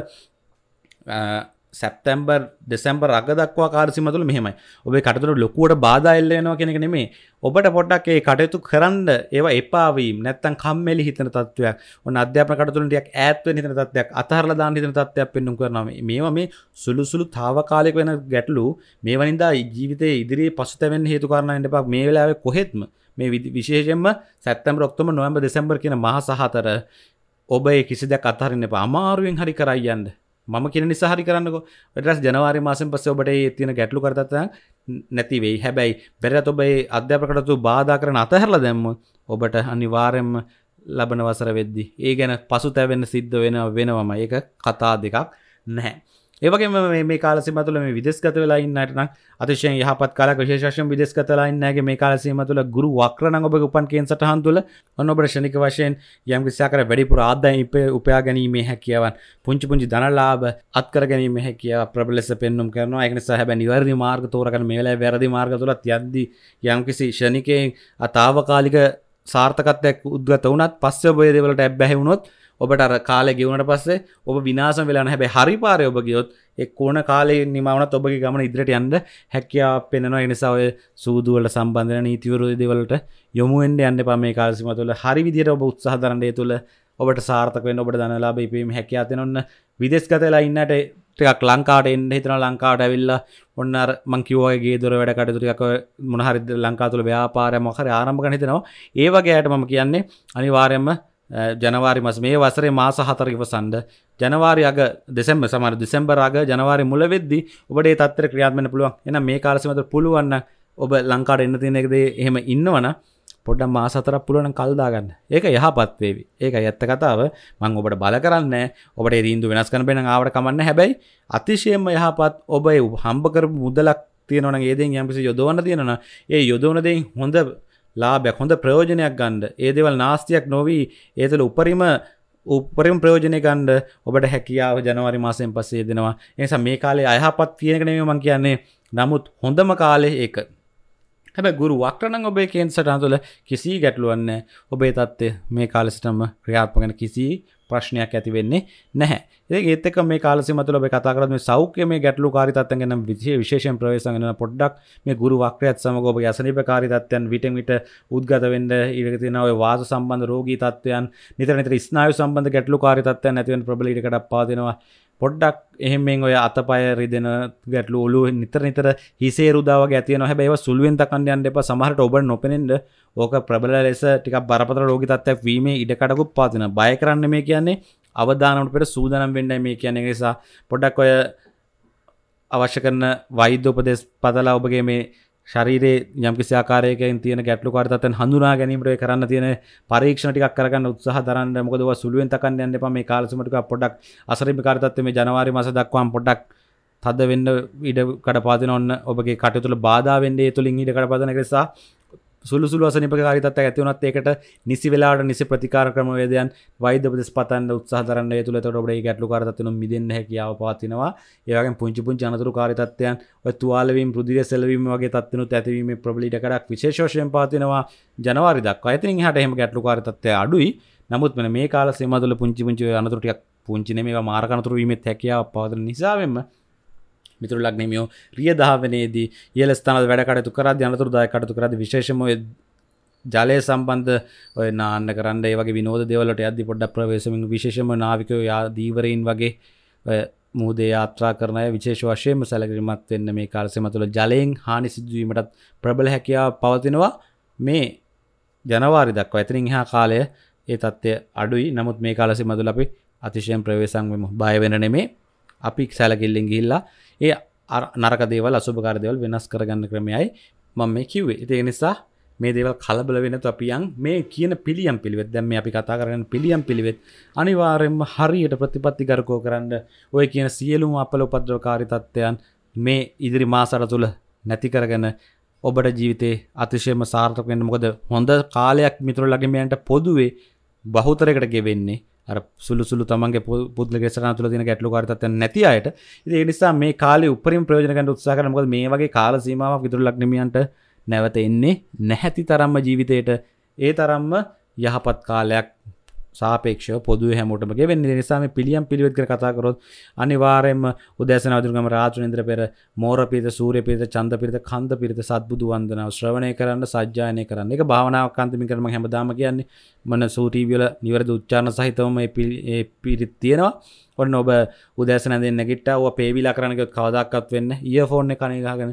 සැප්තැම්බර් දෙසම්බර් අගදක්වා කාරසිමතුළ මෙහෙමයි ඔබේ කටතුර ලොකුවට බාධල්ලයනවා කෙනෙක නෙමේ ඔබට පොඩ්ඩක් ඒ කටයුතු කරන්න ඒවා එපාවීම් නැත්තන් කම්මෙලි හිතන තත්වයක් ඔන්න අධ්‍යාපන කටතුරටයක් ඇත්ව නිතන තත්වයක් අතහරල දාන හිතන තත්වයක් පෙන්නුම් කරනම මේවා මේ සුළු සුළු තාවකාලෙක වෙන ගැටලු මේවනිදා ජීවිතය ඉදිරි පසුතැවෙන් හේතු කරන්නට පක් මේ වෙලාව කොහෙත්ම මේ විශේෂෙන්ම සැත්තම් රොක්තම නොවම්බ දෙසම්බර් කියන මහ සහතර ඔබ කිසි දෙයක් අතහරන්න එපා අමාරුවෙන් හරි කරයියන්ද මම කියන නිසාහරි කරන්නක ටස් ජනවාරි මාසෙන් පස්ස ඔබට තියෙන ගැටලු කරතත් නැතිවෙයි හැබැයි පෙරත් ඔබේ අධ්‍යාපකටතු බාධ කරන අතහරල දැම්ම ඔබට අනිවාරෙන්ම ලබන වසර වෙද්දි ඒ ගැන පසු තැවෙන්න සිද්ධ වෙන වෙනවම ඒක කතා දෙකක් නැහැ ඒවගේ මේ කාලසිම තුළ මේ විදෙස්ගත වෙලාඉන්නට නම් අතිශය යහපත් කාල විශේෂයෙන් විදෙස්ගතලාන්නගේ මේ කාලසීම තුළ ගුරු වක්‍රන ඔබ උපන් කියෙන් සටහන් තුළ ඔන්න ඔබට ෂණික වශයෙන් යම් විසාකර වැඩිපුර ආදධයි ඉප උපයා ගැනීමේ හැකියවන් පුංචි පුංචි දනලාබ අත්කර ගැනීම හැකිය ප්‍රබලෙස පෙන්නුම් කරනවා එකනි සහැබ නිවරදි මාර්ග තෝරකන මේලා වැරදි මාර්ග තුළත් යද්දී යම්කිසි ෂණිකයෙන් අතාවකාලික සාර්ථකත්යක් උද්ගත වනත් පස්ස බයදවලට ඇබ්බැහවුණොත් ඔබට අර කාලය ගෙවුණට පස්සේ ඔබ විනාසම් වෙලාන හැබැ හරි පාරය ඔබ ගියොත් එක් ඕන කාලය නිමවනත් ඔබගේ ගමන ඉදිරිට යන්න හැක්කයා පෙනෙනවා එනිසා ඔය සූදුවල සම්බන්ධන නීතිවරු දෙවලට යොමුෙන්ට යන්න පම මේ කාල්සිම තුළ හරි විදිර ඔබ උත්සාහදරන්ඩය තුළ ඔබට සාර්ථකෙන් ඔබට දනලා බැපීම හැකයාතෙන ඔන්න විදෙස්ගතලා ඉන්නට ටිකක් ලංකාට එන්න හිතන ලංකාට ඇවිල්ල ඔන්න මංකිවෝගේ දොර වැඩ කටතුරික මොනහරි ලංකාතුළ ව්‍යාපාරය මොහර ආරම්භ හිතනවා ඒවගේයට මම කියන්නේ අනිවාරයම ජනවාරි මස් මේ වසරේ මාස හතරකිව සන්ඩ ජනවාරි අග දෙෙම සමර දෙෙම්බරාග ජනවාරි මුලවෙද්දි ඔබට තත්තර ක්‍රියාත්මන පුළුවන් එන මේ කාලසිමත පුළුවන්න ඔබ ලංකාට එන්න තියෙනෙකදේ එහෙම ඉන්නවන පොඩ මාසතර පුළුවන කල්දාගන්න ඒක යහපත්වේවි ඒක ඇත්ත කතාව මං ඔබට බල කරන්න ඔබට රීන්දු වෙනස් කන පෙන ආවට කමන්න හැබැයි අතිශයෙන්ම යහපත් ඔබයි හම්බකර මුදලක් තියනන ඒදෙන් යම්පිසි යොදවන්න තියෙනන ඒ යොදවනදෙන් හොඳ ලාභයක් හොඳ ප්‍රයෝජනයක් ගණ්ඩ ඒ දෙවල් නාස්තියක් නොවී ඒතුළ උපරිම උපරිම් ප්‍රයෝජනය ගණ්ඩ ඔබට හැකියාව ජනවරි මාසයෙන් පස්සේ දෙනවා එනිසා මේ කාලේ අයහපත් කියනකනේ මං කියන්නේ නමුත් හොඳම කාලේ ඒක හැබැ ගුරු වක්ටනං ඔබේ කේන් සටහන් තුළ කිසි ගැටලුවන්න ඔබේ තත්ත්ය මේ කාලෙසිටම ක්‍රියාත්මගෙන කිසි ප්‍රශ්නයක් ඇතිවෙන්නේ නැහැ ඒඒතක මේ කාලසිමතුල කතාරම සෞඛ්‍යම ගැටලු කාරිතත්ගෙන විශේ විශේෂෙන් ප්‍රවේශගෙන පොඩ්ඩක් මේ ගුරු වක්්‍රයත් සමගෝප යසනීප කාරිතත්වයන් විටමිට උද්ගතවෙන්ඩ ඉරගතිනාව වාස සම්බන්ධ රෝගී තත්වයන් නිතර නිතර ස්නායු සම්බන්ධ ගැටලු කාරිතත්වයන් ඇතිවෙන් ප්‍රබලිකට පාදෙනවා පොඩ්ඩක් එහෙමෙන් ඔය අතපය රිදෙන ගැටලු ඔලු නිතර නිතර හිසේ රුදාවගේ ඇතියන හැබැව සුල්ුවෙන් තකන්ඩයන් එප සමහට ඔබ නොපෙනෙන්ට ඕක ප්‍රබල ලෙස ටික බරපතර රෝගිතත්වයක් වීම ඉඩකටකුත් පාතින බය කරන්න මේ කියන්නේ අවධානට පෙට සූදනම් වෙන්න මේ කියන නිසා පොඩක් ඔය අවශ්‍ය කරන වෛද්‍යෝපදෙස් පදලා ඔබගේ මේ ශරීරයේ යම්කිසි ආකාරයකින් තියෙන ගැටලු කාර්යතයන් හඳුනා ගැනීමට ඔය කරන්න තියෙන පරීක්ෂණ ටිකක් කරගන්න උත්සාහ දරන්න මොකද ඔවා සුළුවෙන් තකන්න යන්න එපා මේ කාලසීම ටික පොඩ්ඩක් අසරීමේ කාර්යතත්ත්වය මේ ජනවාරි මාස දක්වාම පොඩ්ඩක් තද වෙන්න ඉඩ කඩපාදන ඔන්න ඔබගේ කටයුතුල බාධා වෙන්නේ ඒ තුලින් ඉඩ කඩපාදන නිසා සුළු සුළුවසන ප්‍රකාරිතත් ඇතිවනත් ඒකට නිසි වෙලාට නිසි ප්‍රතිකාර ක්‍රමවේදයන් වෛද්‍යපතිස් පතන් උත්සාහරන්න තුළ තොට ොඩේ ගැටලු කරතත්වන මිදන්න හැකියාව පවතිනවා ඒවගේ පුංචි පුංචි අනතුරු කාරිතත්වයන් තුවාලවීම් රුදිර සෙලවීම වගේ තත්වනු ඇතිවීම ප්‍රබලිඩකඩක් විශේෂෝෂයෙන් පාතිනවා ජනවාරි දක් අයිතින් හට එහම ගැටලු කාරිතත්වය අඩුයි නමුත් මෙන මේ කාල සෙමතුල පුංචි පුංචි අනතුරටයක් පුංචින මේ මාර්ගනතුර වීමත් හැකියාව පවදන නිසාවෙන්ම මිතුරලක්නෙමියෝ රිය දහවනේදී ඒල ස්ථාන වැඩකටතු කරා යනතුරදාය කටතු කරද විශේෂම ජලය සම්බන්ධ ඔය නාන්න කරන්න වගේ විනෝද දෙවලට අදදි පොඩ්ඩ ප්‍රවේශමින් විශේෂම නාවිකෝ යා දීවරයින් වගේ මුහදේ යාත්‍රා කරනය විශේෂ වශයම සැලකිරිමත් වෙන්න මේ කාලසම තුළ ජලයෙන් හානි සිදුවීමටත් ප්‍රබල හැකියාව පවතිනවා මේ ජනවාරි දක්වා ඇතිරින් හා කාලය ඒ තත්ත්වය අඩුයි නමුත් මේ කාලසි මතුල අපි අතිශයෙන් ප්‍රවේශන් වෙම බයවෙන නෙමේ අපි සැලකිල්ලින් ගිල්ලා ඒ නරක දේවල් අසුභකාර දෙවල් වෙනස් කරගන්න ක්‍රමයයි මම මේ කිව්වේ ඉතිේ නිසා මේ දේවල් කලබල වෙනතු අපියන් මේ කියන පිළියම් පිළිවෙත් දැම් මේ අපි කතා කරන්න පිළියම් පිළිවෙත් අනිවාරෙන්ම හරියට ප්‍රතිපත්තිකරකෝ කරන්න ඔය කියන සියලුම් අපල උපද්‍රකාරිතත්වයන් මේ ඉදිරි මාසර තුළ නැති කරගන ඔබට ජීවිතේ අතිශයම සාර්ථකෙන් මොකද හොඳ කාලයක් මිතුර ලගමයන්ට පොදුවේ බහුතරකට ගෙවෙන්නේ අර සුළු සුළු තමන්ගේ පුදල ගෙසන තුල තින ගැටලු කාරතත් නැති අයට ඒ නිසා මේ කාලේ උපරිම ප්‍රයෝජනකට උත්සාහ කරන මොකද මේ වගේ කාල සීමාවක් ඉදිරි ලග්නමියන්ට නැවත එන්නේ නැහැති තරම්ම ජීවිතේට ඒ තරම්ම යහපත් කාලයක් සාපේක්ෂ පොදු හැමෝටම ගෙවෙන්න නිසාම පිළියම් පිළිවෙත් කර කතා කරොත් අනිවාර්යයෙන්ම උදෑසන වදුරුගම රාජුනේන්ද්‍ර පෙර මෝර පිරිත සූර්ය පිරිත චන්ද පිරිත කන්ද පිරිත සත්බුදු වන්දනාව ශ්‍රවණය කරන්න සජ්ජායනය කරන්න ඒක භාවනාවක් අන්තිම කරන මම හැමදාම කියන්නේ මන සූටි වල නිවැරදි උච්චාරණ සහිතවම මේ පිරිත් තියෙනවා ඔන්න ඔබ උදෑසන දෙන්න ගිට්ටා ඔබ පේවිලා කරන්න කිව්වොත් කවදාකවත් වෙන්න ඉයර්ෆෝන් එක කන ගහගෙන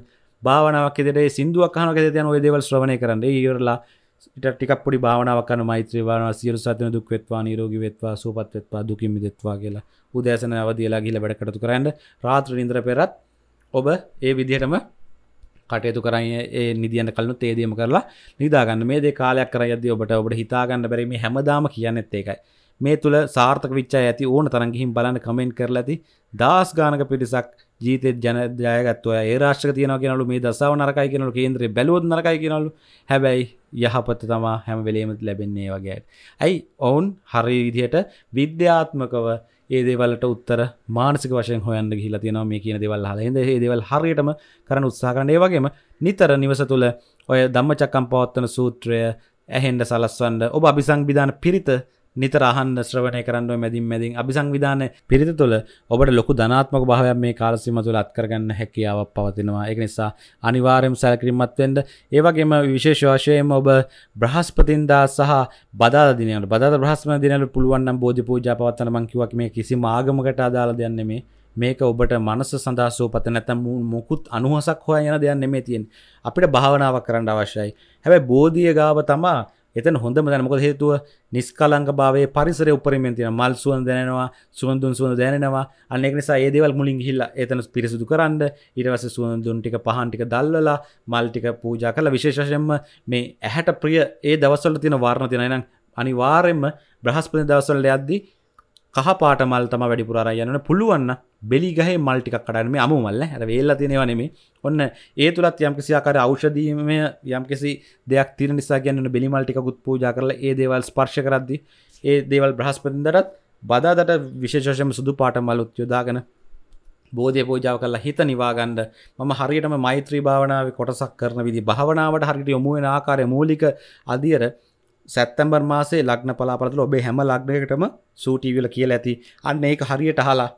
භාවනාවක් ඉදිරියේ සින්දුවක් අහනවා කියලා තියෙන ඔය දේවල් ශ්‍රවණය කරන්න ඒ ඉවරලා ටික් පොඩි භාවනාවක්න මෛත්‍රය වාන සියරු සතන දුක් වෙත්වා නිරෝගී වෙත්වා සූපත් වෙත්වා දුකින් මිදෙත්වා කියලා උදෑසන අවදියලා ගිහිල්ලා වැඩ කටයුතු කරන්න රාත්‍රී නින්දර පෙරත් ඔබ ඒ විදිහටම කටයුතු කරන්න ඒ නිදියන්න කලු තේදීම කරලා නිදාගන්න මේ දේ කාලයක් කර යද්දී ඔබට ඔබට හිතාගන්න බැරි මේ හැමදාම කියන්නෙත් ඒකයි මේ තුළ සාර්ථක විච්චා ඇති ඕන තරගිහින් බලන්න කමෙන්ට් කරලා ඇති දස් ගානක පිටිසක් ජීතෙත් ජන ජයගත්ව ඒ රාශ්ක තියන කියනලු මේ දසාව නරකයි කියනලු කේන්ද්‍රේ බැලුවොත් නරකයි කියනලු හැබැයි යහපත තමා හැම වෙලේමත් ලැබෙන්නේ වගේ. ඇයි ඔවුන් හරි විදිහට විද්‍යාත්මකව ඒ දේවලට උත්තර මානසික වශයෙන් හොයන්න ගිහිලා තියෙනවා මේ කියන දේවල් අහලා. එහෙනම් මේ දේවල් හරියටම කරන්න උත්සාහ කරන්න. ඒ වගේම නිතර නිවස තුල ඔය ධම්මචක්කම් පවත්තන සූත්‍රය ඇහෙන්න සලස්වන්න ඔබ අபிසංවිධාන පිරිත නිත රහන් ශ්‍රවණය කරන්න මැදින් මැදින් අභි සංවිධාන පිරිත තුළ ඔබට ලොකු ධනාත්මක භාවයක් මේ කාලසීම තුළ අත්කරගන්න හැකියාවක් පවතිනවා ඒක නිසා අනිවාර්යයෙන් සැලකිලිමත් වෙන්න ඒ වගේම විශේෂ වශයෙන්ම ඔබ බ්‍රහස්පතින්දා සහ බදාදා දිනවල බදාදා බ්‍රහස්පතින්දා දිනවල පුළුවන් නම් බෝධි පූජා පවත්වන්න මම කිව්වා මේ කිසිම ආගමකට අදාළ දෙයක් නෙමෙයි මේක ඔබට මනස සඳහා සෝපත නැතම් මොකුත් අනුහසක් හොය යන දෙයක් නෙමෙයි තියෙන්නේ. අපිට භාවනාවක් කරන්න අවශ්‍යයි. හැබැයි බෝධිය ගාව තමා එතන හොඳම දැන මොකද හේතුව නිස්කලංක භාවයේ පරිසරය උපරිමයෙන් තියෙන මල් සුවඳ දැනෙනවා සුවඳුන් සුවඳ දැනෙනවා අන්න ඒක නිසා ඒ දේවල් මුලින් ගිහිල්ලා එතන පිරිසිදු කරන්න ඊට පස්සේ සුවඳුන් ටික පහන් ටික දැල්වලා මල් ටික පූජා කරලා විශේෂ වශයෙන්ම මේ ඇහැට ප්‍රිය ඒ දවස්වල තියෙන වර්ණ තියෙන එහෙනම් අනිවාර්යයෙන්ම බ්‍රහස්පති දවස්වල යද්දී කහපාට මල් තම වැඩිපුර අරයන්න පුළුවන්න බෙලිගහ මල්ටික් කඩරම අමු මල්ල ඇර වෙල්ල තියෙනවනෙමේ ඔන්න ඒ තුළත් යම්කිසියාකාර අවෂදීම යම්කිසි දෙයක් තිර නිසා ගැන්න බෙලි මල්ටිකුත් පූජා කරල ඒ දේවල් ස්පර්ශ කරද්දි ඒ දේවල් බ්‍රහස්පතින්දරත් බදාදට විශේෂම සුදු පාට මලුත් යොදාගෙන බෝධය පෝජාව කල්ලා හිත නිවාගන්ඩ මම හරියටම මෛත්‍රී භාවනාව කොටසක් කරන විදි භාවනාවට හරිට යොමුුවෙන ආකාරය මූලික අධියර සැත්තැම්බර් මාසේ ලක්න පලාපරතුල ඔබේ හැම ලක්නයකටම සූටීවිල කියල ඇති අන්න ඒක හරියට හලා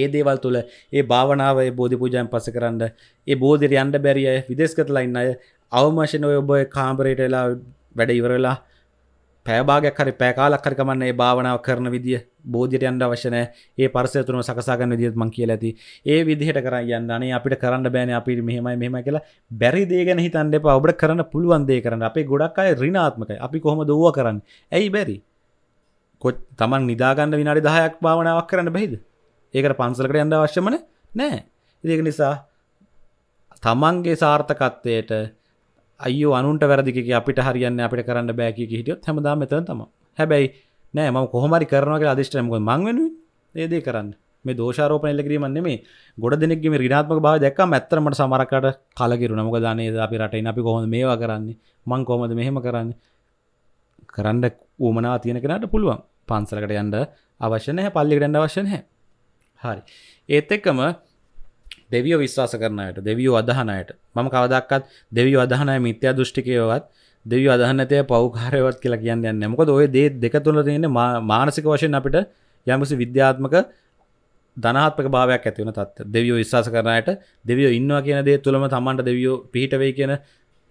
ඒ දේවල් තුළ ඒ භාවනාව බෝධි පූජයන් පස කරන්න ඒ බෝධිරි අන්ඩ බැරිය විදෙස්කතලයින්න අය අවමශන ඔය ඔබ කාම්පරයට වෙලා වැඩ ඉවරලා පෑභාගයක් හරි පෑකාලක් හරි ගමන්න ඒ භාවනාව කරන විදිිය බෝධයට යන්ඩ වශනය ඒ පරසයතුරම සකසාගන්න විදිත්මං කියල ඇති ඒ විදිහට කර යන්නන්නේ අපිට කරන්න බෑන අපි මෙහමයි මෙහම කියලා බැරි දේගෙන හිතන්ඩ එප ඔබට කරන්න පුළුවන්දේ කරන්න අපේ ගොඩක් අය රිනාත්මක අපි කොහොම දුව කරන්න ඇයි බැරි කොත් තමන් නිදාගන්න විනාඩි දහයක් භාවනාවක් කරන්න බැහිද ඒකට පන්සලකට යන්න අවශ්‍යමන නෑ ඉදික නිසා තමන්ගේ සාර්ථකත්වයට අයෝ අනුන්ට වැරදික අපිට හරියන්න අපිට කරන්න බෑකි හිටියොත් හැමදා මෙතන තම හැබැයි නෑ ම කොහමරි කරනගේ අධිෂ්ටමක මංවෙන ඒදේ කරන්න මේ දෝෂාරෝප එල්ලකිරීමන්නේ මේ ගොඩ දෙනෙක්ගේ රිනාත්ම බව දැක් ඇත්තරමට සමරකට කලකිරු නමක දනේ අපි රටයි අපි කොහොඳ මේවා කරන්නේ මං කොමද මෙහෙම කරන්න කරන්න ඌමනා තියෙන කෙනට පුළුවන් පන්සලකට යන්ඩ අවශ්‍යනය පල්ලි ගඩන්ඩ අවශ්‍යනය හරි ඒත් එක්කම දෙවියෝ විශ්වාස කරනයට දෙවියෝ අදහනයට මම කවදක්කත් දෙවියෝ අදහනය මිත්‍යා දෘෂ්ටිකයවත් දෙවිය අදහනතය පවකාරයවත් කියලා කියන්න යන්න මොකද ඔය දේ දෙක තුළ තියන්න මානසික වශයෙන් අපිට යමසි විද්‍යාත්මක ධනාත්මක භාවයක් ඇතිවන තත් දෙවියෝ විශ්වාස කරනයට දෙවියෝ ඉන්නවා කියන දේ තුළම තමන්ට දෙවියෝ පිහිටවෙයි කියන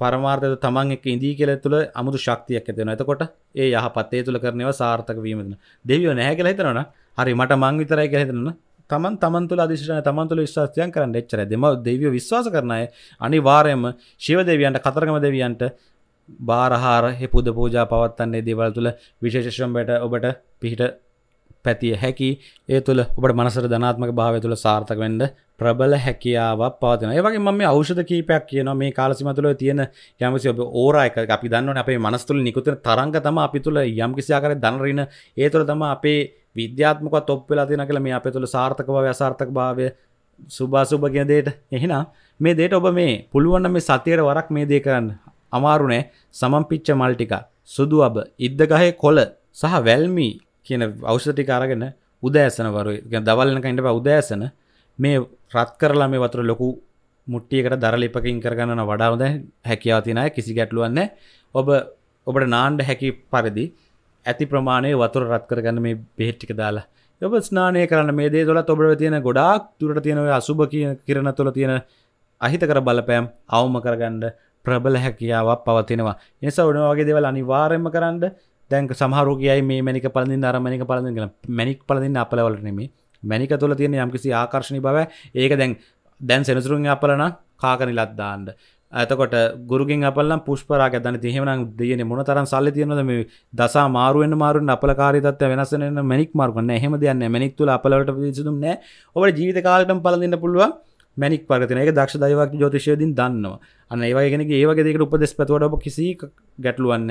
පරමාර්ථය තමන් එක් ඉදී කියල තුළ අමුතු ශක්තියක් ඇතිවෙන එතකොට ඒ යහපත්තේ තුළ කරනවා සාර්ථක වීමදන දෙවියෝ නැහැ කියලා හිතනවන හරි මට මං විතරයි කියලා හිතනවා තමන් තමන්තුල අදිශන තමන්තුල විශ්වාසයන් කරන්න එච්චර දෙම දෙවිය විශ්වාස කරනය අනි වාරයම ශිව දෙවියන්ට කතරගම දෙවියන්ට බාරහාර හෙපුද පූජා පවත්තන්නේ දේවල් තුළ විශේෂශ්‍රම්බයට ඔබට පිහිට පැතිය හැකි ඒ තුළ ඔබට මනසර ධනාත්මක භාව තුළ සාර්ථක වෙන්ඩ ප්‍රබල හැකියාවක් පවතින ඒවගේ මම අවෂධ කීපයක් කියන මේ කාලසිමතුළ තියෙන යමසි ඔබ ඕරයක අපි දන්නවන අපේ මනස්තුල නිකුතන තරංග තම අපි තුළ යම්කිසියාකර දනරන ඒ තුළ තම අපේ විද්‍යාත්මක තොප් වෙලා තින කියලා මේ අප තුළ සාර්ථක භාව අසාර්ථක භාවය සුභාසුභ කියදයට එහෙන මේ දේට ඔබ මේ පුළුවන්න මේ සතියට වරක් මේ දේ කරන්න අමාරුනෑ සමම්පිච්ච මල්ටික සුදු අබ ඉද්දගහේ කොල සහ වැල්මී කියන අවෂටි කාරගෙන උදෑසන වරු දවල්න කයිට උදෑසන මේ රත් කරලා මේ වතුර ලොකු මුට්ටියකට දරලිපකින් කරගන්න වඩාවද හැකියාවතිනය කිසි ගැටලුවන්න ඔබ ඔබට නාන්ඩ හැකි පරිදි ඇති ප්‍රමාණය වතුර රත් කරගන්න මේ බෙහෙට්ටික දාලා ඔබ ස්නානය කරන්න මේ දේ තුළ ඔබට තියෙන ගොඩාක් තුරට තියෙනව අසුභ කරන තුළ තියෙන අහිතකර බලපෑම් අවම කරගන්න ප්‍රබල හැකියාවක් පවතිනවා නිසා ඔන වගේ දෙවල් අනිවාර්යම කරන්න දැන්ක සමහරුගයයි මේ මැනික පලඳින් අරමැනික පලඳගෙන මැනික් පලඳින් අපලවලට නෙමේ මැනික තුළ තියෙන යම්කිසි ආකර්ශණි බව ඒක දැන් දැන් සෙනසුරුන් අපලන කාකනිලත් දාන්න ඇතකොට ගුරුගෙන් අපලම් පුෂ්පරා ගැතන තිහෙමන දෙයන මොන තරන් සල්ල තියනද මේ දසා මාරුවෙන් මාරුන් අපල කාරිතත්ව වෙනසන මැනික් මාර්ගන්න හෙම දෙයන්න මැනික් තුල අපලට පිසිදුම් නෑ ඔට ජීවිත කාලටම පලඳන්න පුළුව මැනික් පරතින එක දක්ෂ දයිවක් ජෝතිශයදින් දන්නවා අන්න ඒවාගෙන ඒවගේකට උපදෙස් පැතුවට ඔබ කිසි ගැටලුවන්න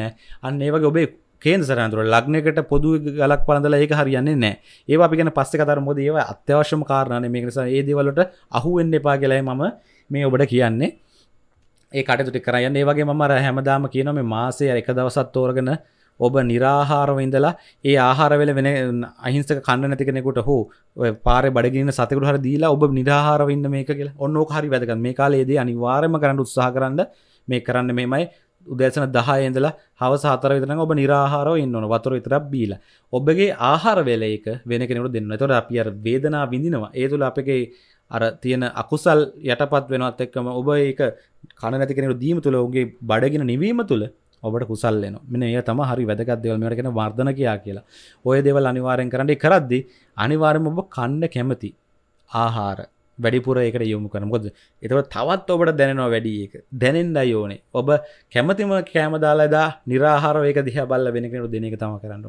අන්න ඒවගේ ඔබේ කේන්දරන්තුර ලග්නකට පොදු ගලක් පලඳල ඒක හරියන්නේ නෑ ඒ අපිගෙන පස්සෙ කතර මොද ඒව අත්‍යවශ්‍යම කාරණය මේ නිසා ඒදවලට අහුවෙන්න එපා කියලයි මම මේ ඔබට කියන්නේ ඒකටතුටි කරයන්න ඒ වගේ මර හැමදාම කියන මේ මාසේ එක දවසත් තෝරගෙන ඔබ නිරාහාරව ඉඳලා ඒ ආහාරවෙල වෙන අහිංසක කන්න නැති කෙනෙකුට හෝ පාර බඩගන්න සතකට හර දීලා ඔබ නිරාහාරව ඉන්න මේක කියලා ඔන්නෝ හරි වැදක මේ කාලයේදී අනිවාර්යම කරන්න උත්සාහ කරන්න මේ කරන්න මෙමයි උදෑසන දහයෙන්දලා හවස හතර විතරන ඔබ නිරාහාරෝ ඉන්නවන වතුර විතරක් බීලා ඔබගේ ආහාර වෙලේක වෙන කෙනෙකුට දෙන්න. එතකොට අපි අර වේදනාව විඳිනවා. ඒ තුල අපගේ අර තියෙන අකුසල් යටපත් වෙනත් එක්කම ඔබ ඒක කණ නැති කෙනෙකු දීම තුළ ඔගේ බඩගෙන නිවීම තුළ ඔබට කුසල්ලන මෙන ඒ තම හරි වැදගත් දෙවල් මෙට කෙන වර්ධන කියා කියලා ඔය දෙවල් අනිවාරයෙන් කරන්නේ කරද්දි අනිවාරම ඔබ කන්න කැමති ආහාර වැඩිපුර ඒකට යොමු කරනකොද එතවට තවත් ඔබට දැනෙනවා වැඩි එක දැනෙන්ඩ යෝනේ ඔබ කැමතිම කෑම දාලාදා නිරාහාර ඒක දිහ බල්ල වෙනකෙනු දෙනක තම කරන්නන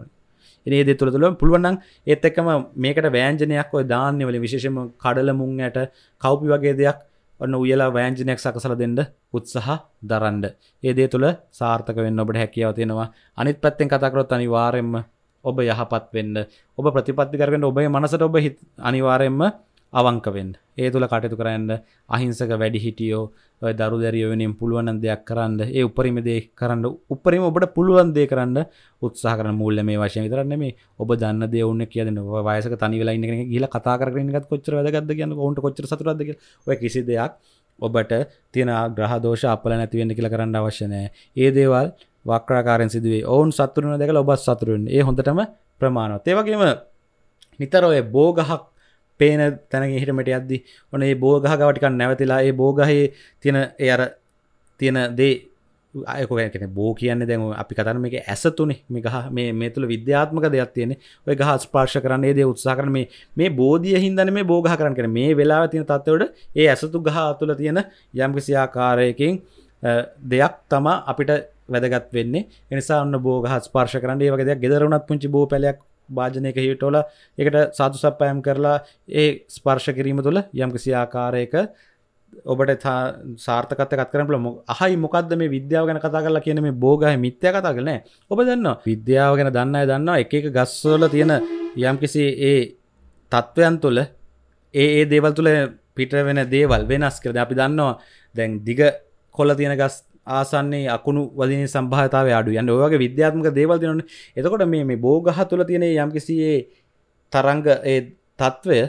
ඒ දෙ තුළ තුළ පුළුවන්න් ඒත් එක්කම මේකට වෑන්ජනයක් ඔය දාන්නවල විශේෂම කඩලමුන් ඇයට කවපි වගේ දෙයක් ඔන්න උයලා වෑන්ජනයක් සකසල දෙන්න උත්සහ දරන්ඩ ඒ දේ තුළ සාර්ථක වෙන්න ඔබට හැකියාව තියෙනවා අනිත් පැත්තෙන් කතකරොත් අනිවාරෙන්ම ඔබ යහපත් වෙන්න ඔබ ප්‍රතිපත්ති කරගෙන ඔබේ මනසට ඔබ අනිවාරෙන්ම අවංකවෙන් ඒ තුළ කටයුතු කරන්න අහිංසක වැඩි හිටියෝ දරු දැරියවෙනින් පුළුවනන් දෙයක් කරන්න ඒ උපරිමදේ කරන්න උපරිම ඔබට පුළුවන්දේ කරන්න උත්සාහ කරන මුල්ල මේ වශය විතරන්න මේ ඔබ දන්න දෙවන්න කියන වයසක තනි වෙලාන්න කියල කතා කරනත් කොච්චර වැදගත්ද කියන්න ඔුන්ට කොච්චර සතුරදක ඔය කිසි දෙයක් ඔබට තියෙන ග්‍රහදෝෂ අපල නැතිවෙන්න කියල කරන්න අවශ්‍යනය ඒ දේවල් වක්්‍රාකාරෙන් සිදුවේ ඔවුන් සතුරන දෙක ඔබත් සතුරන් ඒ හොඳටම ප්‍රමාණවත් ඒවගේම නිතරඔය බෝගහක් පේන තැන හිටමට අද්දි ඕන ඒ බෝගහගවටිකන් නැවතිලා ඒ බෝගහයේ තියෙන ඒ අර තියෙන දේ අයකොගෙන බෝ කියන්න දැන් අපි කතන මේක ඇසතුනේ මේකහ මේ මේ තුළ විද්‍යාත්මක දෙයක් තියෙන ඔය ගහස් පාර්ශ කරන්නේ දේ උත්සා කරන මේ මේ බෝධිය හින්දන මේ බෝගහ කරන්න කර මේ වෙලා තියෙන තත්වවට ඒ ඇසතු ගහ තුළ තියෙන යම්කිසියාකාරයකින් දෙයක් තමා අපිට වැදගත් වෙන්නේ එනිසා ඔන්න බෝගහස් පාර්ශ කරන්න වගේ ගෙදරුණත් පුංචි බෝ පැලයක් භාජනයක හිටෝල එකට සාතු සප්පයම් කරලා ඒ ස්පර්ශ කිරීම තුළ යම්කිසි ආකාරයක ඔබට සාර්ථකතකත් කරල හයි මොකද මේ විද්‍යාව ගැන කතා කරලා කියන මේ බෝගහ මිත්‍ය කතා කරන ඔබ දන්න විද්‍යාව ගැන දන්න දන්නවා එක එක ගස්වල තියෙන යම්කිසි ඒ තත්ත්වයන් තුළ ඒ ඒ දේවල් තුළ පිට වෙන දේවල් වෙනස් කරද අපි දන්නවා දැන් දිග කොල තියෙන ගස් ආසන්නේ අකුණු වදින සම්භාතාව අඩු යන්න ඔයගේ විද්‍යාත්මක දේවල් දෙනන්න එතකොට මේ මේ බෝගහ තුළ තියෙන යම්කිසියේ තරංග ඒ තත්ත්වය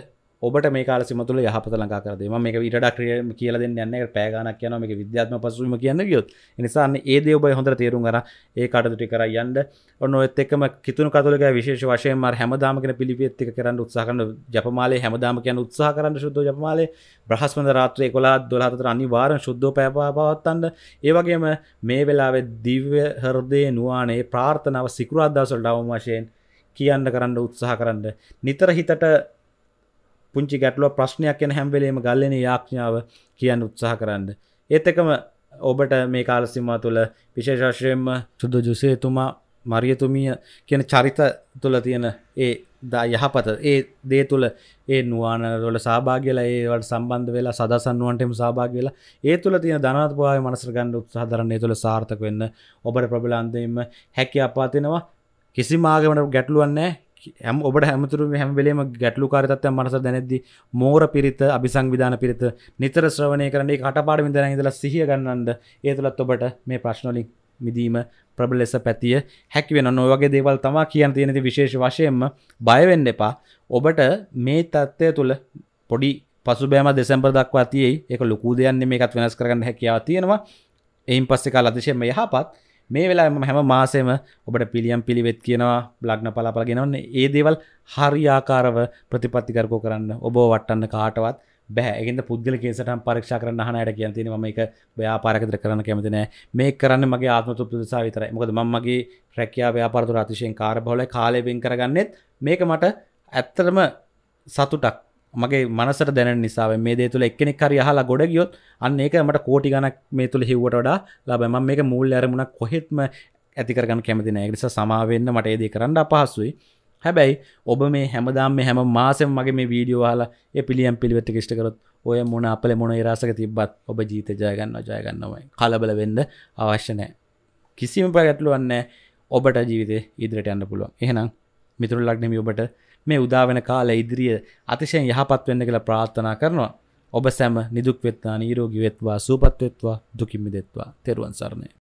ඔබට මේ කාල සිමතුල යහපත ලංකා කරද ම මේ ඉටක් ක්‍රිය කියල දෙන්න පෑගනක් යන මේ විද්‍යාත්ම පසුම කියන්න ගියොත් නිසාන්න ඒදේ ඔබ හොඳ තේරුම් කර ඒ කටතුටි කර යන්න ඔන්න එත්තක්ම කිතුන කතුලක විශේෂ වශයම හැමදාමකන පිපිත්තික කරන්න උත්සාහන ජපමාලේ හැමදාම කියන උත්සාහ කරන්න ශුද්ධ ජපමාලේ බ්‍රහස්මඳ රාත්‍රය කොලා දොලාතර අනිවාර ශුද්ධ පැපාවත්තන්න ඒවගේම මේ වෙලාවෙ දිව්‍ය හරදය නවානේ ප්‍රාර්ථනාව සිකරාදදාසල් ඩවම වශයෙන් කියන්න කරන්න උත්සාහ කරන්න නිතර හිතට පුංචි ගැටලුව ප්‍රශ්නයක් යන හැම්වෙලීම ගල්ලන යාඥාව කියන්න උත්සාහ කරන්න. ඒත් එකම ඔබට මේ කාලසිම්මා තුළ විශේෂශ්‍රයෙන්ම සුද්දු ජුසේතුමා මරියතුමිය කියන චරිත තුළ තියෙන ඒ දා යහපත ඒ දේ තුළ ඒ නුවනරොල සභාගල ඒවට සම්බන්ධ වෙලා සදසන්නුවන්ටම සභාගල ඒ තුළ තිය ධනත්පවා මනස ගණ්ඩ උත්සාහරන්නේ තුළ සාර්ථක වෙන්න ඔබට ප්‍රබලන්දීම හැකි අපාතිනවා කිසි මාගමට ගැටලුවන්නේ ඇම් ඔබට හැමතුරු හැමවෙලේම ගැටලු කාරතත්ය මනස දැනෙද්දි මෝර පිරිත අභිසංවිධාන පිරිත නිතර ශ්‍රවණය කරන්නේ කටපාඩ විදන ඉදල සිහිය ගන්නන්ද ඒතුළත් ඔබට මේ ප්‍රශ්නොලින් මිදීම ප්‍රබල ලෙස පැතිය හැකි වෙන නොවගේ දේවල් තමා කියන් තියෙනෙති විශේෂ වශයෙන්ම බයවෙන්න එපා ඔබට මේ තත්ත්වය තුළ පොඩි පසුබෑම දෙසම්බර දක්වා තියයි එක ලොකූ දෙයන්නේ මේකත් වෙනස් කරන්න හැකියාව තියෙනවා එයින් පස්සෙ කාල අතිශයම යහපත් මේ වෙලා හැම මාසෙම ඔබට පිළියම් පිළිවෙත් කියනවා බ්ලග්න පලාපලගෙනවන්න ඒ දේවල් හරියාකාරව ප්‍රතිපත්තිකරකෝ කරන්න ඔබ වටන්න කාටවත් බැහගද පුද්ගල කේසට පරක්ෂ කරන්න හනයට කියන් තින ම එක ව්‍යාපාරකතර කරන්න කැමතින මේ කරන්න මගේ ආත්මතුප දෙසා විතර මොකද මගේ රැකයා ව්‍යාපාරතු අතිශයෙන් කාර බොල කාලයවෙන් කරගන්නෙත් මේක මට ඇත්තරම සතුටක් මගේ මනසට දැන නිසාව මේ දේ තුළ එක්කෙනෙක් හරි හලා ගොඩ ගියොත් අන්න ඒක මට කෝටි ගණක් මේ තුළ හිව්වට වඩා ලබ මම මේක මුල් ඇරමුණක් කොහෙත්ම ඇතිකරගන්න කැමති නෑ නිසා සමාවෙන්න මට ඒදේ කරන්න අපහසුයි හැබැයි ඔබ මේ හැමදාම් මේ හැම මාසෙම මගේ මේ වීඩියෝ හලා ඒ පිළියම් පිළිවෙත් කිෂ්ට කරොත් ඔය මොන අපල මොන ඒරාසක තිබ්බත් ඔබ ජීත ජයගන්න ජයගන්නමයි කලබල වෙන්න අවශ්‍ය නෑ කිසිම පැගැටලුවන්න ඔබට ජීවිතය ඉදිරට යන්න පුළුවන් එහෙනම් මිතුරු ලක්නෙම ඔබට මේ උදාවෙන කාල ඉදිරිිය අතිශයෙන් යහපත් වෙන්න කියලා ප්‍රාර්ථනා කරනවා ඔබ සැම නිදුක් වෙත්වා නීරෝගි වෙත්වා සූපත් වෙත්වා දුකිමි දෙත්වා තෙරුවන් සරණය